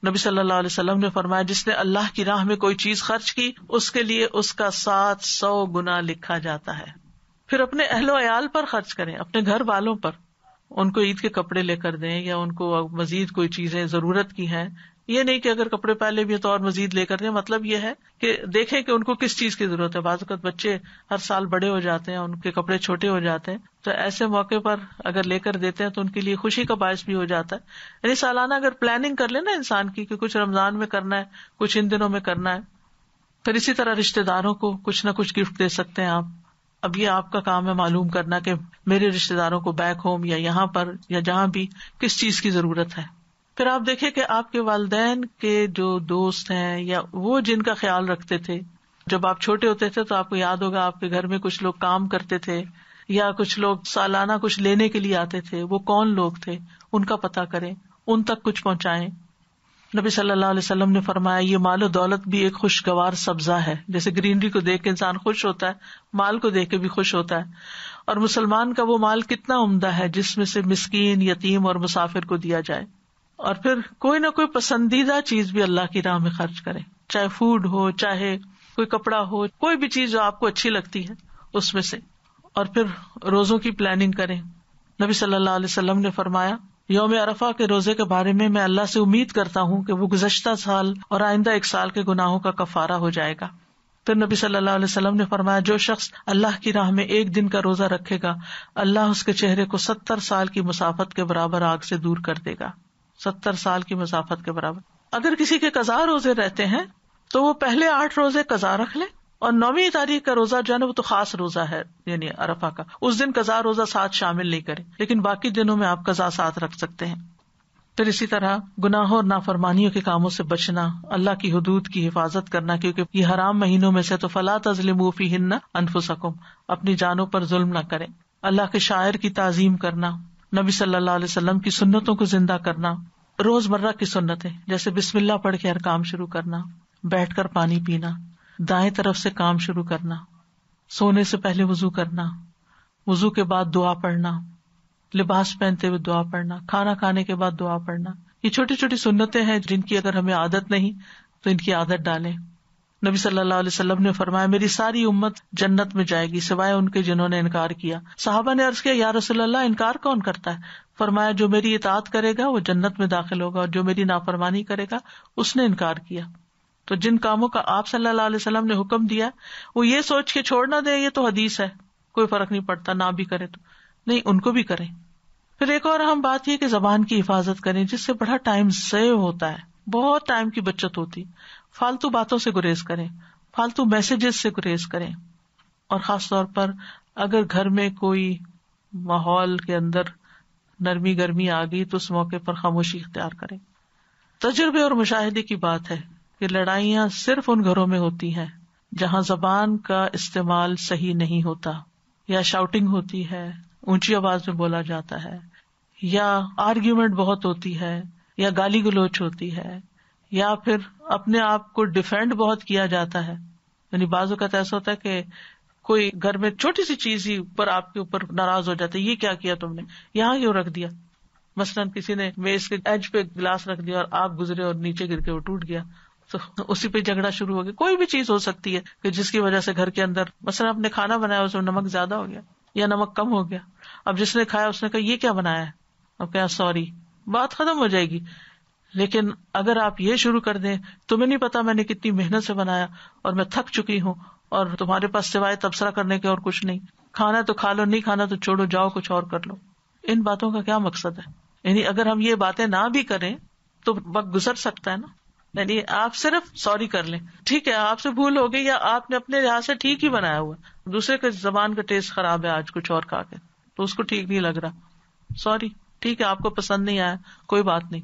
नबी सल्लल्लाहु अलैहि वसल्लम ने फरमाया जिसने अल्लाह की राह में कोई चीज खर्च की उसके लिए उसका सात सौ गुना लिखा जाता है फिर अपने अहलो अयाल पर खर्च करें अपने घर वालों पर उनको ईद के कपड़े लेकर दें या उनको मजीद कोई चीजें जरूरत की है ये नहीं कि अगर कपड़े पहले भी तो और मजीद लेकर दें मतलब यह है कि देखें कि उनको किस चीज की जरूरत है बाजत बच्चे हर साल बड़े हो जाते हैं उनके कपड़े छोटे हो जाते हैं तो ऐसे मौके पर अगर लेकर देते हैं तो उनके लिए खुशी का बायस भी हो जाता है यानी सालाना अगर प्लानिंग कर लेना इंसान की कि कुछ रमजान में करना है कुछ इन दिनों में करना है फिर इसी तरह रिश्तेदारों को कुछ न कुछ गिफ्ट दे सकते हैं आप अब ये आपका काम है मालूम करना कि मेरे रिश्तेदारों को बैक होम या यहाँ पर या जहां भी किस चीज की जरूरत है फिर आप देखे कि आपके वालदेन के जो दोस्त है या वो जिनका ख्याल रखते थे जब आप छोटे होते थे तो आपको याद होगा आपके घर में कुछ लोग काम करते थे या कुछ लोग सालाना कुछ लेने के लिए आते थे वो कौन लोग थे उनका पता करें उन तक कुछ पहुंचाएं नबी सल्लल्लाहु अलैहि वसल्लम ने फरमाया ये मालो दौलत भी एक खुशगवार सब्जा है जैसे ग्रीनरी को देख के इंसान खुश होता है माल को देख के भी खुश होता है और मुसलमान का वो माल कितना उमदा है जिसमें से मिसकीन यतीम और मुसाफिर को दिया जाए और फिर कोई ना कोई पसंदीदा चीज भी अल्लाह की राह में खर्च करे चाहे फूड हो चाहे कोई कपड़ा हो कोई भी चीज जो आपको अच्छी लगती है उसमें से और फिर रोजों की प्लानिंग करें नबी सल्लल्लाहु अलैहि वसल्लम ने फरमाया योम अरफा के रोजे के बारे में मैं अल्लाह से उम्मीद करता हूँ कि वो गुजश्ता साल और आइंदा एक साल के गुनाहों का कफारा हो जाएगा फिर नबी सल्लल्लाहु अलैहि वसल्लम ने फरमाया जो शख्स अल्लाह की राह में एक दिन का रोजा रखेगा अल्लाह उसके चेहरे को सत्तर साल की मुसाफत के बराबर आग से दूर कर देगा सत्तर साल की मुसाफत के बराबर अगर किसी के कजा रोजे रहते हैं तो वो पहले आठ रोजे कजा रख ले और नौवीं तारीख का रोजा जो है ना वो तो खास रोजा है यानी अरफा का उस दिन कजा रोजा साथ शामिल नहीं करे लेकिन बाकी दिनों में आप कजा साथ रख सकते हैं फिर इसी तरह गुनाहों और नाफरमानियों के कामों से बचना अल्लाह की हदूद की हिफाजत करना क्योंकि ये हराम महीनों में से तो फला तजलिमूफी हिन्ना अनफुसकुम अपनी जानों पर जुल्म न करे अल्लाह के शायर की ताजीम करना नबी सल्लल्लाहु अलैहि वसल्लम की सुन्नतों को जिंदा करना रोजमर्रा की सुन्नतें जैसे बिस्मिल्लाह पढ़ के हर काम शुरू करना बैठ कर पानी पीना दाएं तरफ से काम शुरू करना सोने से पहले वजू करना वजू के बाद दुआ पढ़ना लिबास पहनते हुए दुआ पढ़ना खाना खाने के बाद दुआ पढ़ना ये छोटी छोटी सुन्नतें हैं जिनकी अगर हमें आदत नहीं तो इनकी आदत डालें नबी सल्लल्लाहु अलैहि वसल्लम ने फरमाया मेरी सारी उम्मत जन्नत में जाएगी सिवाय उनके जिन्होंने इनकार किया साहबा ने अर्ज किया या रसोल्ला इनकार कौन करता है फरमाया जो मेरी इतात करेगा वो जन्नत में दाखिल होगा और जो मेरी नाफरमानी करेगा उसने इनकार किया तो जिन कामों का आप सल्लल्लाहु अलैहि वसल्लम ने हुक्म दिया वो ये सोच के छोड़ ना दे ये तो हदीस है कोई फर्क नहीं पड़ता ना भी करे तो नहीं उनको भी करें फिर एक और अहम बात यह कि जबान की हिफाजत करें जिससे बड़ा टाइम सेव होता है बहुत टाइम की बचत होती फालतू बातों से गुरेज करें फालतू मैसेजेस से गुरेज करें और खास तौर पर अगर घर में कोई माहौल के अंदर नरमी गर्मी आ गई तो उस मौके पर खामोशी इख्तियार करें तजुर्बे और मुशाहिदे की बात है कि लड़ाइयाँ सिर्फ उन घरों में होती हैं जहां जबान का इस्तेमाल सही नहीं होता या शाउटिंग होती है ऊंची आवाज में बोला जाता है या आर्ग्यूमेंट बहुत होती है या गाली गलोच होती है या फिर अपने आप को डिफेंड बहुत किया जाता है यानी बाजू का ऐसा होता है कि कोई घर में छोटी सी चीज ही ऊपर आपके ऊपर नाराज हो जाता है ये क्या किया तुमने यहाँ क्यों रख दिया मसलन किसी ने मेज के एज पे गिलास रख दिया और आप गुजरे और नीचे गिर के वो टूट गया तो उसी पे झगड़ा शुरू हो गया कोई भी चीज हो सकती है कि जिसकी वजह से घर के अंदर मसला आपने खाना बनाया उसमें नमक ज्यादा हो गया या नमक कम हो गया अब जिसने खाया उसने कहा ये क्या बनाया है अब क्या सॉरी बात खत्म हो जाएगी लेकिन अगर आप ये शुरू कर दें तुम्हें नहीं पता मैंने कितनी मेहनत से बनाया और मैं थक चुकी हूँ और तुम्हारे पास सिवाय तबसरा करने के और कुछ नहीं खाना तो खा लो नहीं खाना तो छोड़ो जाओ कुछ और कर लो इन बातों का क्या मकसद है यानी अगर हम ये बातें ना भी करें तो वक्त गुजर सकता है ना नहीं आप सिर्फ सॉरी कर लें ठीक है आपसे भूल हो गई या आपने अपने लिहाज से ठीक ही बनाया हुआ दूसरे के जबान का टेस्ट खराब है आज कुछ और खाकर तो उसको ठीक नहीं लग रहा सॉरी ठीक है आपको पसंद नहीं आया कोई बात नहीं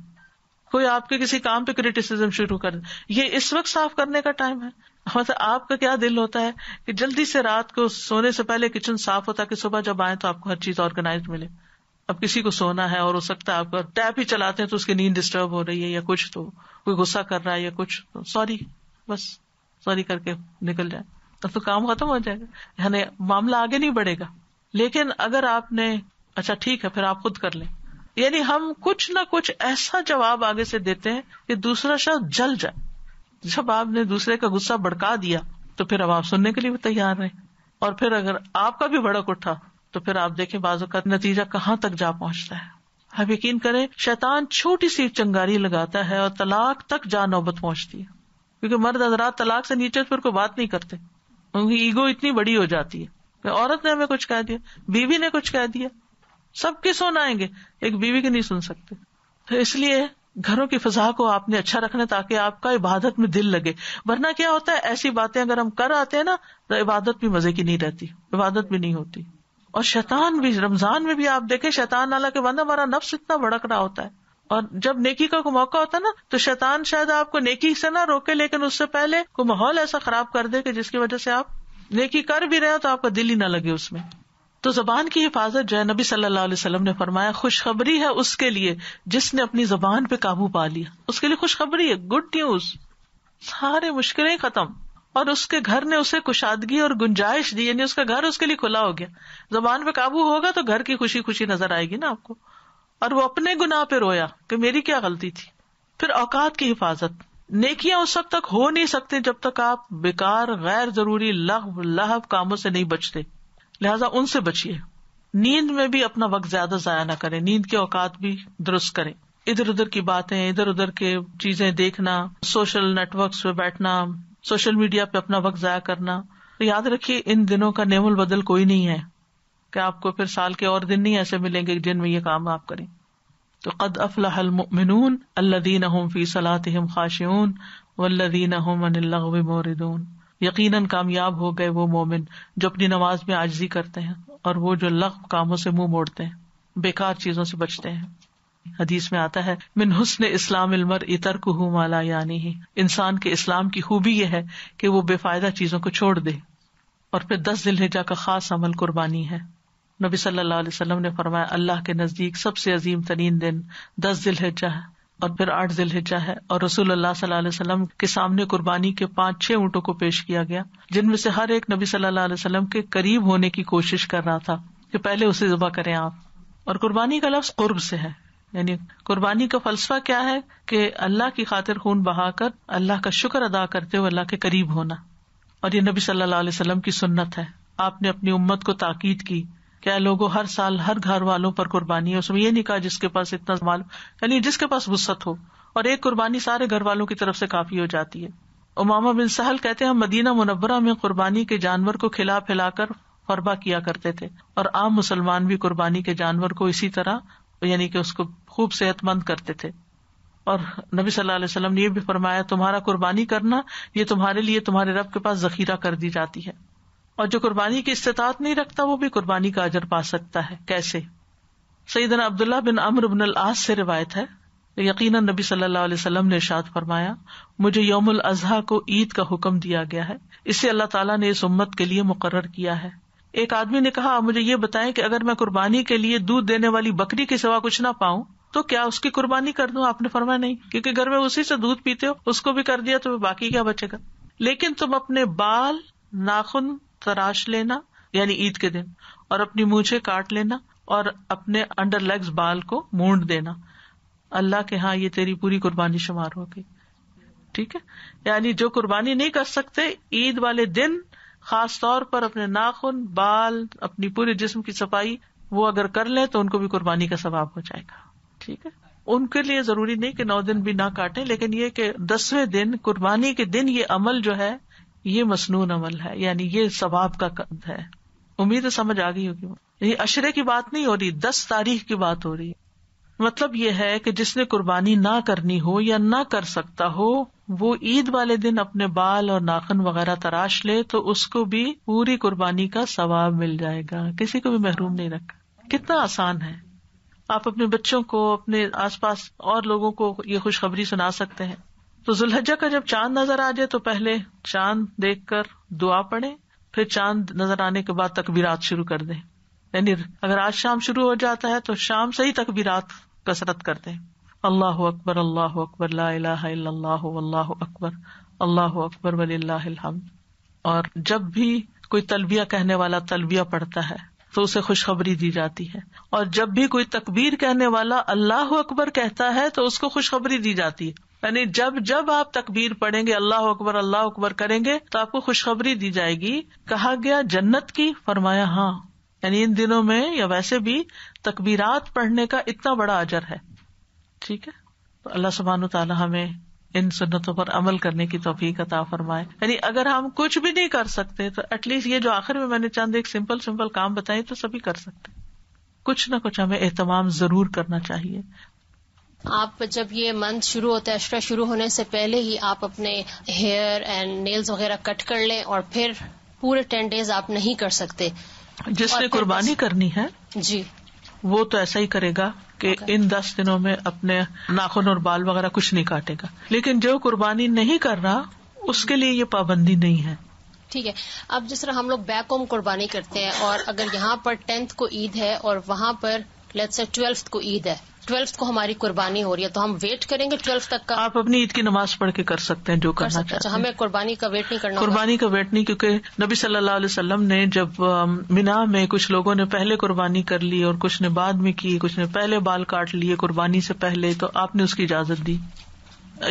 कोई आपके किसी काम पे क्रिटिसिज्म शुरू कर ये इस वक्त साफ करने का टाइम है मतलब आपका क्या दिल होता है कि जल्दी से रात को सोने से पहले किचन साफ होता कि सुबह जब आए तो आपको हर चीज ऑर्गेनाइज मिले अब किसी को सोना है और हो सकता है आपका टैप ही चलाते हैं तो उसकी नींद डिस्टर्ब हो रही है या कुछ तो कोई गुस्सा कर रहा है या कुछ तो सॉरी बस सॉरी करके निकल जाए अब तो काम खत्म हो जाएगा यानी मामला आगे नहीं बढ़ेगा लेकिन अगर आपने अच्छा ठीक है फिर आप खुद कर लें यानी हम कुछ ना कुछ ऐसा जवाब आगे से देते हैं कि दूसरा शब्द जल जाए जब आपने दूसरे का गुस्सा भड़का दिया तो फिर अब आप सुनने के लिए भी तैयार रहे और फिर अगर आपका भी भड़क उठा तो फिर आप देखें बाजू का नतीजा कहाँ तक जा पहुंचता है आप यकीन करें शैतान छोटी सी चंगारी लगाता है और तलाक तक जा नौबत पहुंचती है क्योंकि मर्द हजरात तलाक से नीचे फिर कोई बात नहीं करते उनकी ईगो इतनी बड़ी हो जाती है तो औरत ने हमें कुछ कह दिया बीवी ने कुछ कह दिया सबके सुन आएंगे एक बीवी के नहीं सुन सकते तो इसलिए घरों की फजा को आपने अच्छा रखना ताकि आपका इबादत में दिल लगे वरना क्या होता है ऐसी बातें अगर हम कर आते हैं ना तो इबादत भी मजे की नहीं रहती इबादत भी नहीं होती और शैतान भी रमजान में भी आप देखे शैतान नाला के बंद हमारा नफ्स इतना भड़क रहा होता है और जब नेकी का कोई मौका होता है ना तो शैतान शायद आपको नेकी से ना रोके लेकिन उससे पहले कोई माहौल ऐसा खराब कर दे कि जिसकी वजह से आप नेकी कर भी रहे हो तो आपका दिल ही ना लगे उसमें तो जबान की हिफाजत जो है नबी सल्लल्लाहु अलैहि वसल्लम ने फरमाया खुशखबरी है उसके लिए जिसने अपनी जबान पे काबू पा लिया उसके लिए खुशखबरी है गुड न्यूज सारे मुश्किलें खत्म और उसके घर ने उसे कुशादगी और गुंजाइश दी यानी उसका घर उसके लिए खुला हो गया जबान पे काबू होगा तो घर की खुशी खुशी नजर आएगी ना आपको और वो अपने गुनाह पे रोया कि मेरी क्या गलती थी फिर औकात की हिफाजत नेकिया उस वक्त तक हो नहीं सकती जब तक आप बेकार गैर जरूरी लह लह कामों से नहीं बचते लिहाजा उनसे बचिए नींद में भी अपना वक्त ज्यादा जया न करें नींद के औकात भी दुरुस्त करें इधर उधर की बातें इधर उधर के चीजें देखना सोशल नेटवर्क पे बैठना सोशल मीडिया पे अपना वक्त जाया करना तो याद रखिए इन दिनों का नेमुल बदल कोई नहीं है कि आपको फिर साल के और दिन नहीं ऐसे मिलेंगे जिनमें ये काम आप करें तो कद अफलामिन अल्लादीन हम फी सलातम खाशन वल्लदीन हम मोरदून यकीनन कामयाब हो गए वो मोमिन जो अपनी नमाज में आजजी करते हैं और वो जो लख कामों से मुंह मोड़ते हैं बेकार चीजों से बचते हैं हदीस में आता है मिन हुसन इस्लाम इलमर इतर को हूँ माला यानी ही इंसान के इस्लाम की खूबी यह है कि वो बेफायदा चीजों को छोड़ दे और फिर दस दिलहिजा का खास अमल कुर्बानी है नबी सल्लल्लाहु अलैहि वसल्लम ने फरमाया अल्लाह के नजदीक सबसे अजीम तरीन दिन दस दिलहिजा है और फिर आठ जिलहिजा है और रसूल अल्लाह सल्लल्लाहु अलैहि वसल्लम के सामने कुर्बानी के पांच छह ऊंटों को पेश किया गया जिनमें से हर एक नबी सल्लल्लाहु अलैहि वसल्लम के करीब होने की कोशिश कर रहा था कि पहले उसे जबा करें आप और कुर्बानी का लफ्ज कुर्ब से है यानी कुर्बानी का फलसफा क्या है कि अल्लाह की खातिर खून बहाकर अल्लाह का शुक्र अदा करते हुए अल्लाह के करीब होना और ये नबी सल्लल्लाहु अलैहि वसल्लम की सुन्नत है आपने अपनी उम्मत को ताकीद की क्या लोगों हर साल हर घर वालों पर कुर्बानी है उसमें ये नहीं कहा जिसके पास इतना माल यानी जिसके पास वसत हो और एक कुर्बानी सारे घर वालों की तरफ से काफी हो जाती है उमामा बिन सहल कहते हैं मदीना मुनवरा में कुर्बानी के जानवर को खिला फिलाकर फरबा किया करते थे और आम मुसलमान भी कुर्बानी के जानवर को इसी तरह यानी कि उसको खूब सेहतमंद करते थे और नबी सल्लल्लाहु अलैहि वसल्लम ने यह भी फरमाया तुम्हारा कुर्बानी करना ये तुम्हारे लिए तुम्हारे रब के पास जखीरा कर दी जाती है और जो कुर्बानी की इस्तात नहीं रखता वो भी कुर्बानी का अजर पा सकता है कैसे सईदना अब्दुल्ला बिन अमर बिन आस से रिवायत है यकीन नबी सल्लल्लाहु अलैहि वसल्लम ने इशाद फरमाया मुझे यौमुल अजहा को ईद का हुक्म दिया गया है इसे अल्लाह ताला ने इस उम्मत के लिए मुकर्र किया है एक आदमी ने कहा मुझे ये बताएं कि अगर मैं कुर्बानी के लिए दूध देने वाली बकरी के सिवा कुछ ना पाऊं तो क्या उसकी कुर्बानी कर दूं आपने फरमाया नहीं क्योंकि घर में उसी से दूध पीते हो उसको भी कर दिया तो बाकी क्या बचेगा लेकिन तुम अपने बाल नाखुन तराश लेना यानी ईद के दिन और अपनी मूछे काट लेना और अपने अंडर लेग्स बाल को मूड देना अल्लाह के हाँ ये तेरी पूरी कुर्बानी शुमार होगी ठीक है यानी जो कुर्बानी नहीं कर सकते ईद वाले दिन खास तौर पर अपने नाखून बाल अपनी पूरे जिस्म की सफाई वो अगर कर ले तो उनको भी कुर्बानी का सवाब हो जाएगा ठीक है उनके लिए जरूरी नहीं कि नौ दिन भी ना काटे लेकिन ये कि दसवें दिन कुर्बानी के दिन ये अमल जो है ये मसनून अमल है यानी ये सवाब का कद है उम्मीद समझ आ गई होगी ये अशरे की बात नहीं हो रही दस तारीख की बात हो रही है मतलब ये है कि जिसने कुर्बानी ना करनी हो या ना कर सकता हो वो ईद वाले दिन अपने बाल और नाखन वगैरह तराश ले तो उसको भी पूरी कुर्बानी का सवाब मिल जाएगा किसी को भी महरूम नहीं रखा कितना आसान है आप अपने बच्चों को अपने आसपास और लोगों को ये खुशखबरी सुना सकते हैं तो जुल्हजा का जब चांद नजर आ जाए तो पहले चांद देख कर दुआ पड़े फिर चांद नजर आने के बाद तकबीरात शुरू कर दे यानी अगर आज शाम शुरू हो जाता है तो शाम से ही तकबीरात कसरत करते हैं अल्लाह अकबर अल्लाह अकबर लाह अकबर अल्लाह अकबर वलीहमद और जब भी कोई तलबिया कहने वाला तलबिया पढ़ता है तो उसे खुशखबरी दी जाती है और जब भी कोई तकबीर कहने वाला अल्लाह अकबर कहता है तो उसको खुशखबरी दी जाती है यानी जब जब आप तकबीर पढ़ेंगे अल्लाह अकबर अल्लाह अकबर करेंगे तो आपको खुशखबरी दी जाएगी कहा गया जन्नत की फरमाया हाँ यानी इन दिनों में या वैसे भी तकबीरात पढ़ने का इतना बड़ा अजर है ठीक है तो अल्लाह सुबहान तला हमें इन सुन्नतों पर अमल करने की तोफीक अता फरमाए यानी अगर हम कुछ भी नहीं कर सकते तो एटलीस्ट ये जो आखिर में मैंने चंद एक सिंपल सिंपल काम बताए तो सभी कर सकते कुछ ना कुछ हमें एहतमाम जरूर करना चाहिए आप जब ये मंथ शुरू होता है अशरा शुरू होने से पहले ही आप अपने हेयर एंड नेल्स वगैरह कट कर लें और फिर पूरे टेन डेज आप नहीं कर सकते जिसने कुर्बानी करनी है जी वो तो ऐसा ही करेगा कि okay. इन दस दिनों में अपने नाखून और बाल वगैरह कुछ नहीं काटेगा लेकिन जो कुर्बानी नहीं कर रहा उसके लिए ये पाबंदी नहीं है ठीक है अब जिस तरह हम लोग बैक होम कुर्बानी करते हैं और अगर यहाँ पर टेंथ को ईद है और वहाँ पर लेट्स से ट्वेल्थ को ईद है ट्वेल्थ को हमारी कुर्बानी हो रही है तो हम वेट करेंगे ट्वेल्थ तक का आप अपनी ईद की नमाज पढ़ के कर सकते हैं जो कर करना सकते हैं अच्छा, हमें कुर्बानी का वेट नहीं करना कुर्बानी का वेट नहीं क्योंकि नबी सल्लल्लाहु अलैहि वसल्लम ने जब मिना में कुछ लोगों ने पहले कुर्बानी कर ली और कुछ ने बाद में की कुछ ने पहले बाल काट लिए कुर्बानी से पहले तो आपने उसकी इजाजत दी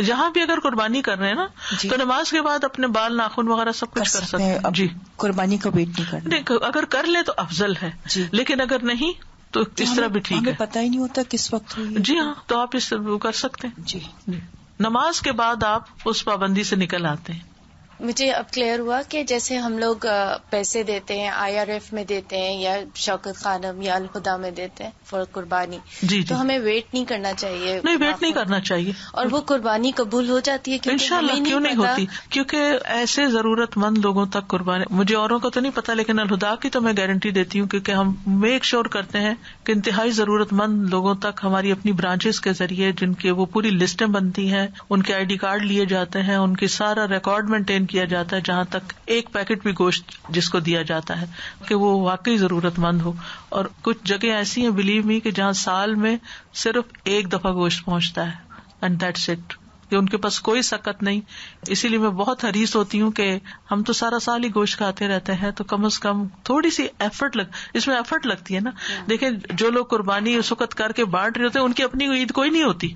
जहाँ भी अगर कुर्बानी कर रहे हैं ना तो नमाज के बाद अपने बाल नाखून वगैरह सब कुछ कर सकते हैं जी कुर्बानी का वेट नहीं करना नहीं अगर कर ले तो अफजल है लेकिन अगर नहीं तो इस तरह भी ठीक है पता ही नहीं होता किस वक्त जी हाँ तो आप इस तरह कर सकते हैं जी नमाज के बाद आप उस पाबंदी से निकल आते हैं मुझे अब क्लियर हुआ कि जैसे हम लोग पैसे देते हैं आईआरएफ में देते हैं या शौकत खानम या अलहुदा में देते हैं फॉर कुर्बानी जी, जी, तो हमें वेट नहीं करना चाहिए नहीं वेट नहीं करना चाहिए और वो कुर्बानी कबूल हो जाती है इंशाल्लाह क्यों नहीं होती क्योंकि ऐसे जरूरतमंद लोगों तक कुर्बानी मुझे औरों को तो नहीं पता लेकिन अलहुदा की तो मैं गारंटी देती हूँ क्योंकि हम मेक श्योर करते हैं कि इंतहाई जरूरतमंद लोगों तक हमारी अपनी ब्रांचेस के जरिए जिनके वो पूरी लिस्टें बनती हैं उनके आईडी कार्ड लिए जाते हैं उनकी सारा रिकॉर्ड मेंटेन वितरण किया जाता है जहां तक एक पैकेट भी गोश्त जिसको दिया जाता है कि वो वाकई जरूरतमंद हो और कुछ जगह ऐसी हैं बिलीव मी कि जहां साल में सिर्फ एक दफा गोश्त पहुंचता है एंड दैट्स इट कि उनके पास कोई सकत नहीं इसीलिए मैं बहुत हरीस होती हूँ कि हम तो सारा साल ही गोश्त खाते रहते हैं तो कम से कम थोड़ी सी एफर्ट लग इसमें एफर्ट लगती है ना देखें जो लोग कुर्बानी उस वक्त करके बांट रहे होते हैं उनकी अपनी ईद कोई नहीं होती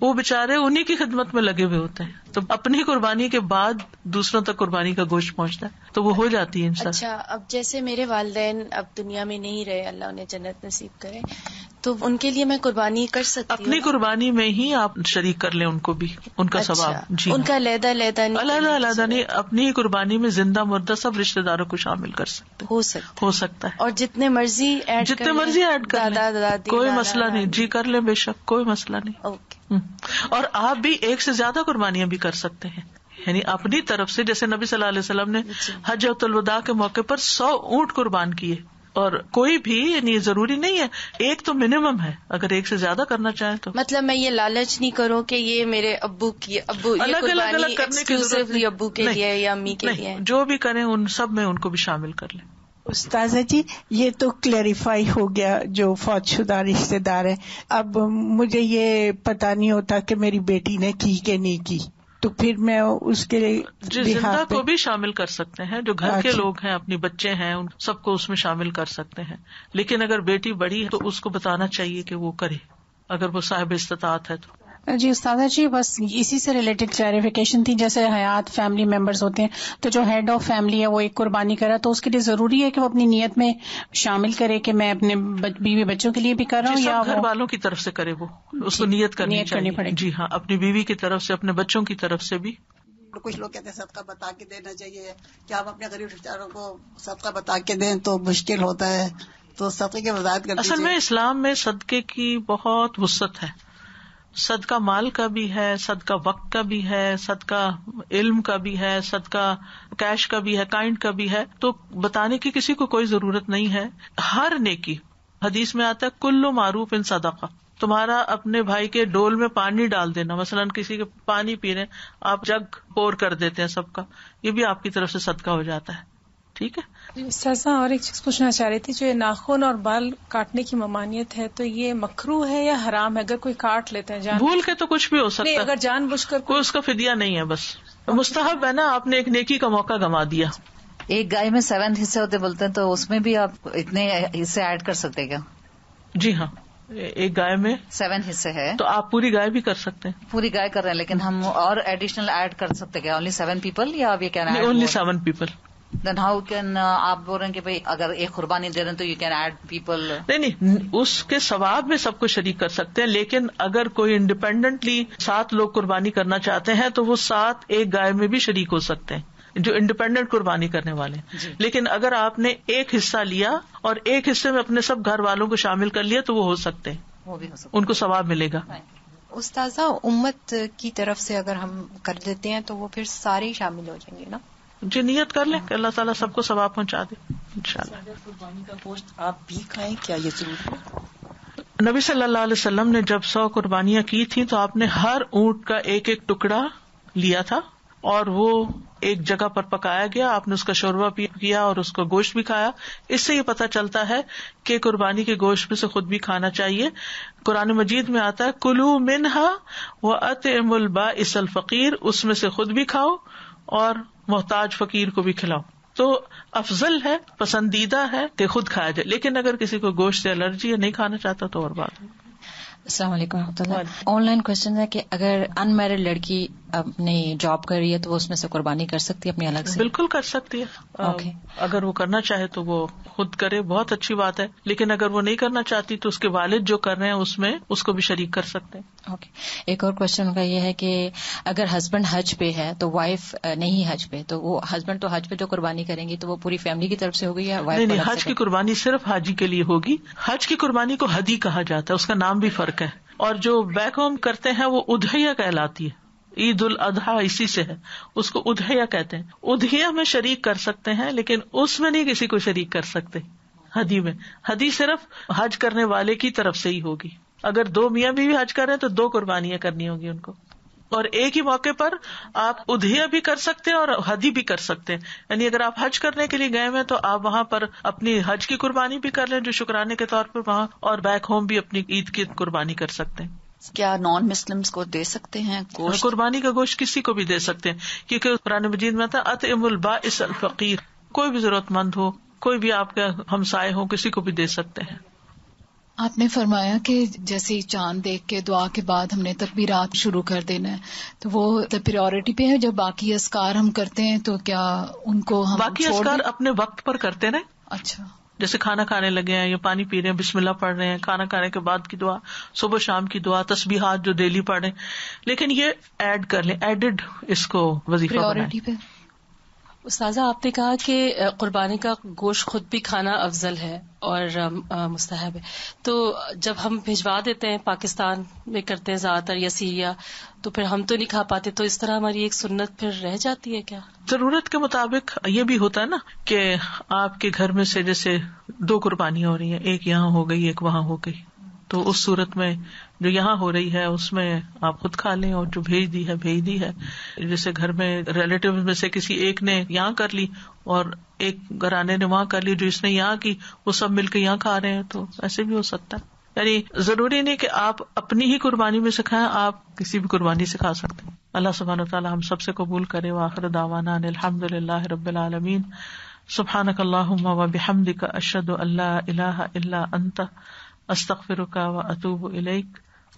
वो बेचारे उन्हीं की खिदमत में लगे हुए होते हैं तो अपनी कुर्बानी के बाद दूसरों तक कुर्बानी का गोश्त पहुंचता है तो वो हो जाती है इंसान अच्छा अब जैसे मेरे वालदेन अब दुनिया में नहीं रहे अल्लाह उन्हें जन्नत नसीब करे तो उनके लिए मैं कुर्बानी कर सकती अपनी कुर्बानी में ही आप शरीक कर लें उनको भी उनका अच्छा, सवाब जी हाँ। उनका लहदा लहदा अलहदा अलहदा नहीं अपनी ही कुर्बानी में जिंदा मुर्दा सब रिश्तेदारों को शामिल कर सकते हो सकता हो सकता है और जितने मर्जी जितने मर्जी एड कर कोई मसला नहीं जी कर ले बेशक कोई मसला नहीं ओके हम्म। और आप भी एक से ज्यादा कुर्बानियां भी कर सकते हैं यानी अपनी तरफ से जैसे नबी सल्लल्लाहु अलैहि वसल्लम ने हज अब्दुलवदा के मौके पर सौ ऊंट कुर्बान किए और कोई भी यानी जरूरी नहीं है एक तो मिनिमम है अगर एक से ज्यादा करना चाहे तो मतलब मैं ये लालच नहीं करूँ कि ये मेरे अब्बू की अब्बू अलग अलग अलग करने की अब्बू के लिए या अम्मी के लिए जो भी करें उन सब में उनको भी शामिल कर लें उस्ताजा जी ये तो क्लेरिफाई हो गया जो फौजशुदा रिश्तेदार है अब मुझे ये पता नहीं होता कि मेरी बेटी ने की कि नहीं की तो फिर मैं उसके जिंदा को भी शामिल कर सकते हैं जो घर के अच्छा। लोग हैं अपने बच्चे हैं उन सबको उसमें शामिल कर सकते हैं लेकिन अगर बेटी बड़ी है तो उसको बताना चाहिए कि वो करे अगर वो साहिब इस्तात है तो जी उस्तादा जी बस इसी से रिलेटेड क्लैरिफिकेशन थी जैसे हयात फैमिली मेम्बर्स होते हैं तो जो हेड ऑफ फैमिली है वो एक कुर्बानी करा तो उसके लिए जरूरी है कि वो अपनी नीयत में शामिल करे कि मैं अपने बीवी बच्चों के लिए भी कर रहा हूँ या घर वालों की तरफ से करे वो उसको नीयत करनी नीयत करनी पड़े जी हाँ अपनी बीवी की तरफ से अपने बच्चों की तरफ से भी कुछ लोग कहते हैं सबका बता के देना चाहिए कि आप अपने गरीब रिश्तेदारों को सबका बता के दें तो मुश्किल होता है तो सदके की वजाहत करते असल में इस्लाम में सदके की बहुत वसत है सदका माल का भी है सदका वक्त का भी है सदका इल्म का भी है सदका कैश का भी है काइंड का भी है तो बताने की किसी को कोई जरूरत नहीं है हर नेकी हदीस में आता है कुल्लो मारूफ इन सदका तुम्हारा अपने भाई के डोल में पानी डाल देना मसलन किसी के पानी पी रहे आप जग पोर कर देते हैं सबका ये भी आपकी तरफ से सदका हो जाता है ठीक है सहसा और एक चीज पूछना चाह रही थी जो ये नाखून और बाल काटने की ममानियत है तो ये मखरू है या हराम है अगर कोई काट लेते हैं जान भूल के तो कुछ भी हो सकता है अगर जान बुझ कर कोई उसका फिदिया नहीं है बस मुस्तहब है ना आपने एक नेकी का मौका गंवा दिया एक गाय में सेवन हिस्से होते बोलते हैं तो उसमें भी आप इतने हिस्से ऐड कर सकते क्या जी हाँ एक गाय में सेवन हिस्से है तो आप पूरी गाय भी कर सकते हैं पूरी गाय कर रहे हैं लेकिन हम और एडिशनल ऐड कर सकते क्या ओनली सेवन पीपल या अब ये कहना only seven people then how can आप बोल रहे हैं कि भाई अगर एक कुर्बानी दे रहे हैं तो यू कैन ऐड पीपल नहीं नहीं उसके सवाब में सबको शरीक कर सकते हैं लेकिन अगर कोई इंडिपेंडेंटली सात लोग कुर्बानी करना चाहते हैं तो वो सात एक गाय में भी शरीक हो सकते हैं जो इंडिपेंडेंट कुर्बानी करने वाले लेकिन अगर आपने एक हिस्सा लिया और एक हिस्से में अपने सब घर वालों को शामिल कर लिया तो वो हो सकते हैं वो भी हो सकते उनको सवाब मिलेगा उस्ताजा उम्मत की तरफ से अगर हम कर देते हैं तो वो फिर सारे ही शामिल हो जाएंगे ना जी नियत कर ले अल्लाह ताला सबको सवाब पहुंचा दे इंशाल्लाह का गोश्त आप भी खाएं क्या ये जरूरी है नबी सल्लल्लाहु अलैहि वसल्लम ने जब सौ कुर्बानियां की थी तो आपने हर ऊंट का एक एक टुकड़ा लिया था और वो एक जगह पर पकाया गया आपने उसका शोरबा किया और उसका गोश्त भी खाया इससे ये पता चलता है कि कुर्बानी के गोश्त में से खुद भी खाना चाहिए कुरान मजीद में आता है कुलू मिनहा व अतमुलबा इसल फकीर उसमें से खुद भी खाओ और मोहताज फकीर को भी खिलाओ तो अफजल है पसंदीदा है कि खुद खाया जाए लेकिन अगर किसी को गोश्त से एलर्जी है नहीं खाना चाहता तो और बात है ऑनलाइन क्वेश्चन है कि अगर अनमेरिड लड़की अपनी जॉब कर रही है तो वो उसमें से कुर्बानी कर सकती है अपनी अलग से बिल्कुल कर सकती है okay. अगर वो करना चाहे तो वो खुद करे बहुत अच्छी बात है लेकिन अगर वो नहीं करना चाहती तो उसके वालिद जो कर रहे हैं उसमें उसको भी शरीक कर सकते हैं ओके okay. एक और क्वेश्चन उनका यह है कि अगर हस्बैंड हज पे है तो वाइफ नहीं हज पे तो वो हस्बैंड तो हज पे जो कुर्बानी करेंगी तो वो पूरी फैमिली की तरफ से होगी या वाइफ नहीं, नहीं हज की कुर्बानी सिर्फ हाजी के लिए होगी हज की कुर्बानी को हदी कहा जाता है उसका नाम भी फर्क फर्क है और जो बैक होम करते हैं वो उधैया कहलाती है ईद उल अजहा इसी से है उसको उधैया कहते हैं उधैया में शरीक कर सकते हैं लेकिन उसमें नहीं किसी को शरीक कर सकते हदी में हदी सिर्फ हज करने वाले की तरफ से ही होगी अगर दो मियाँ भी, हज कर रहे हैं तो दो कुर्बानियां करनी होगी उनको और एक ही मौके पर आप उधया भी कर सकते हैं और हदी भी कर सकते हैं यानी अगर आप हज करने के लिए गए हैं तो आप वहां पर अपनी हज की कुर्बानी भी कर लें जो शुक्राने के तौर पर वहां और बैक होम भी अपनी ईद की कुर्बानी कर सकते हैं क्या नॉन मुस्लिम को दे सकते हैं गोश्त कुर्बानी का गोश्त किसी को भी दे सकते हैं क्योंकि कुरान मजीद में था अत इमुलबा इस फकीर कोई भी जरूरतमंद हो कोई भी आपका हमसाय हो किसी को भी दे सकते हैं आपने फरमाया कि जैसे चांद देख के दुआ के बाद हमने तकबीरात शुरू कर देना है तो वो तो प्रियोरिटी पे है जब बाकी अस्कार हम करते हैं तो क्या उनको हम बाकी अस्कार अपने वक्त पर करते ना अच्छा जैसे खाना खाने लगे हैं या पानी पी रहे हैं बिस्मिल्ला पढ़ रहे हैं खाना खाने के बाद की दुआ सुबह शाम की दुआ तस्बीहात जो डेली पढ़े लेकिन ये ऐड कर लें एडिड इसको वजीफा पे उस्ताजा आपने कहा कि कुर्बानी का गोश्त खुद भी खाना अफजल है और मुस्तहब है तो जब हम भिजवा देते हैं पाकिस्तान में करते हैं ज़्यादातर या सीरिया तो फिर हम तो नहीं खा पाते तो इस तरह हमारी एक सुन्नत फिर रह जाती है क्या जरूरत के मुताबिक ये भी होता है ना कि आपके घर में से जैसे दो कुर्बानियां हो रही है एक यहाँ हो गई एक वहां हो गई तो उस सूरत में जो यहाँ हो रही है उसमें आप खुद खा लें और जो भेज दी है भेज दी है जैसे घर में रिलेटिव में से किसी एक ने यहाँ कर ली और एक घराने ने वहां कर ली जो इसने यहाँ की वो सब मिलकर यहाँ खा रहे हैं तो ऐसे भी हो सकता है यानी जरूरी नहीं कि आप अपनी ही कुर्बानी में सिखाएं आप किसी भी कुर्बानी सिखा सकते हैं अल्लाह सुबहान तला हम सबसे कबूल करे वाखर दावाना अलहमदल्ला रबालमीन सुबहानक वबिहमदिक अशद अल्लाह इलाह इल्ला अंत अस्तफिर व अतूब इलेक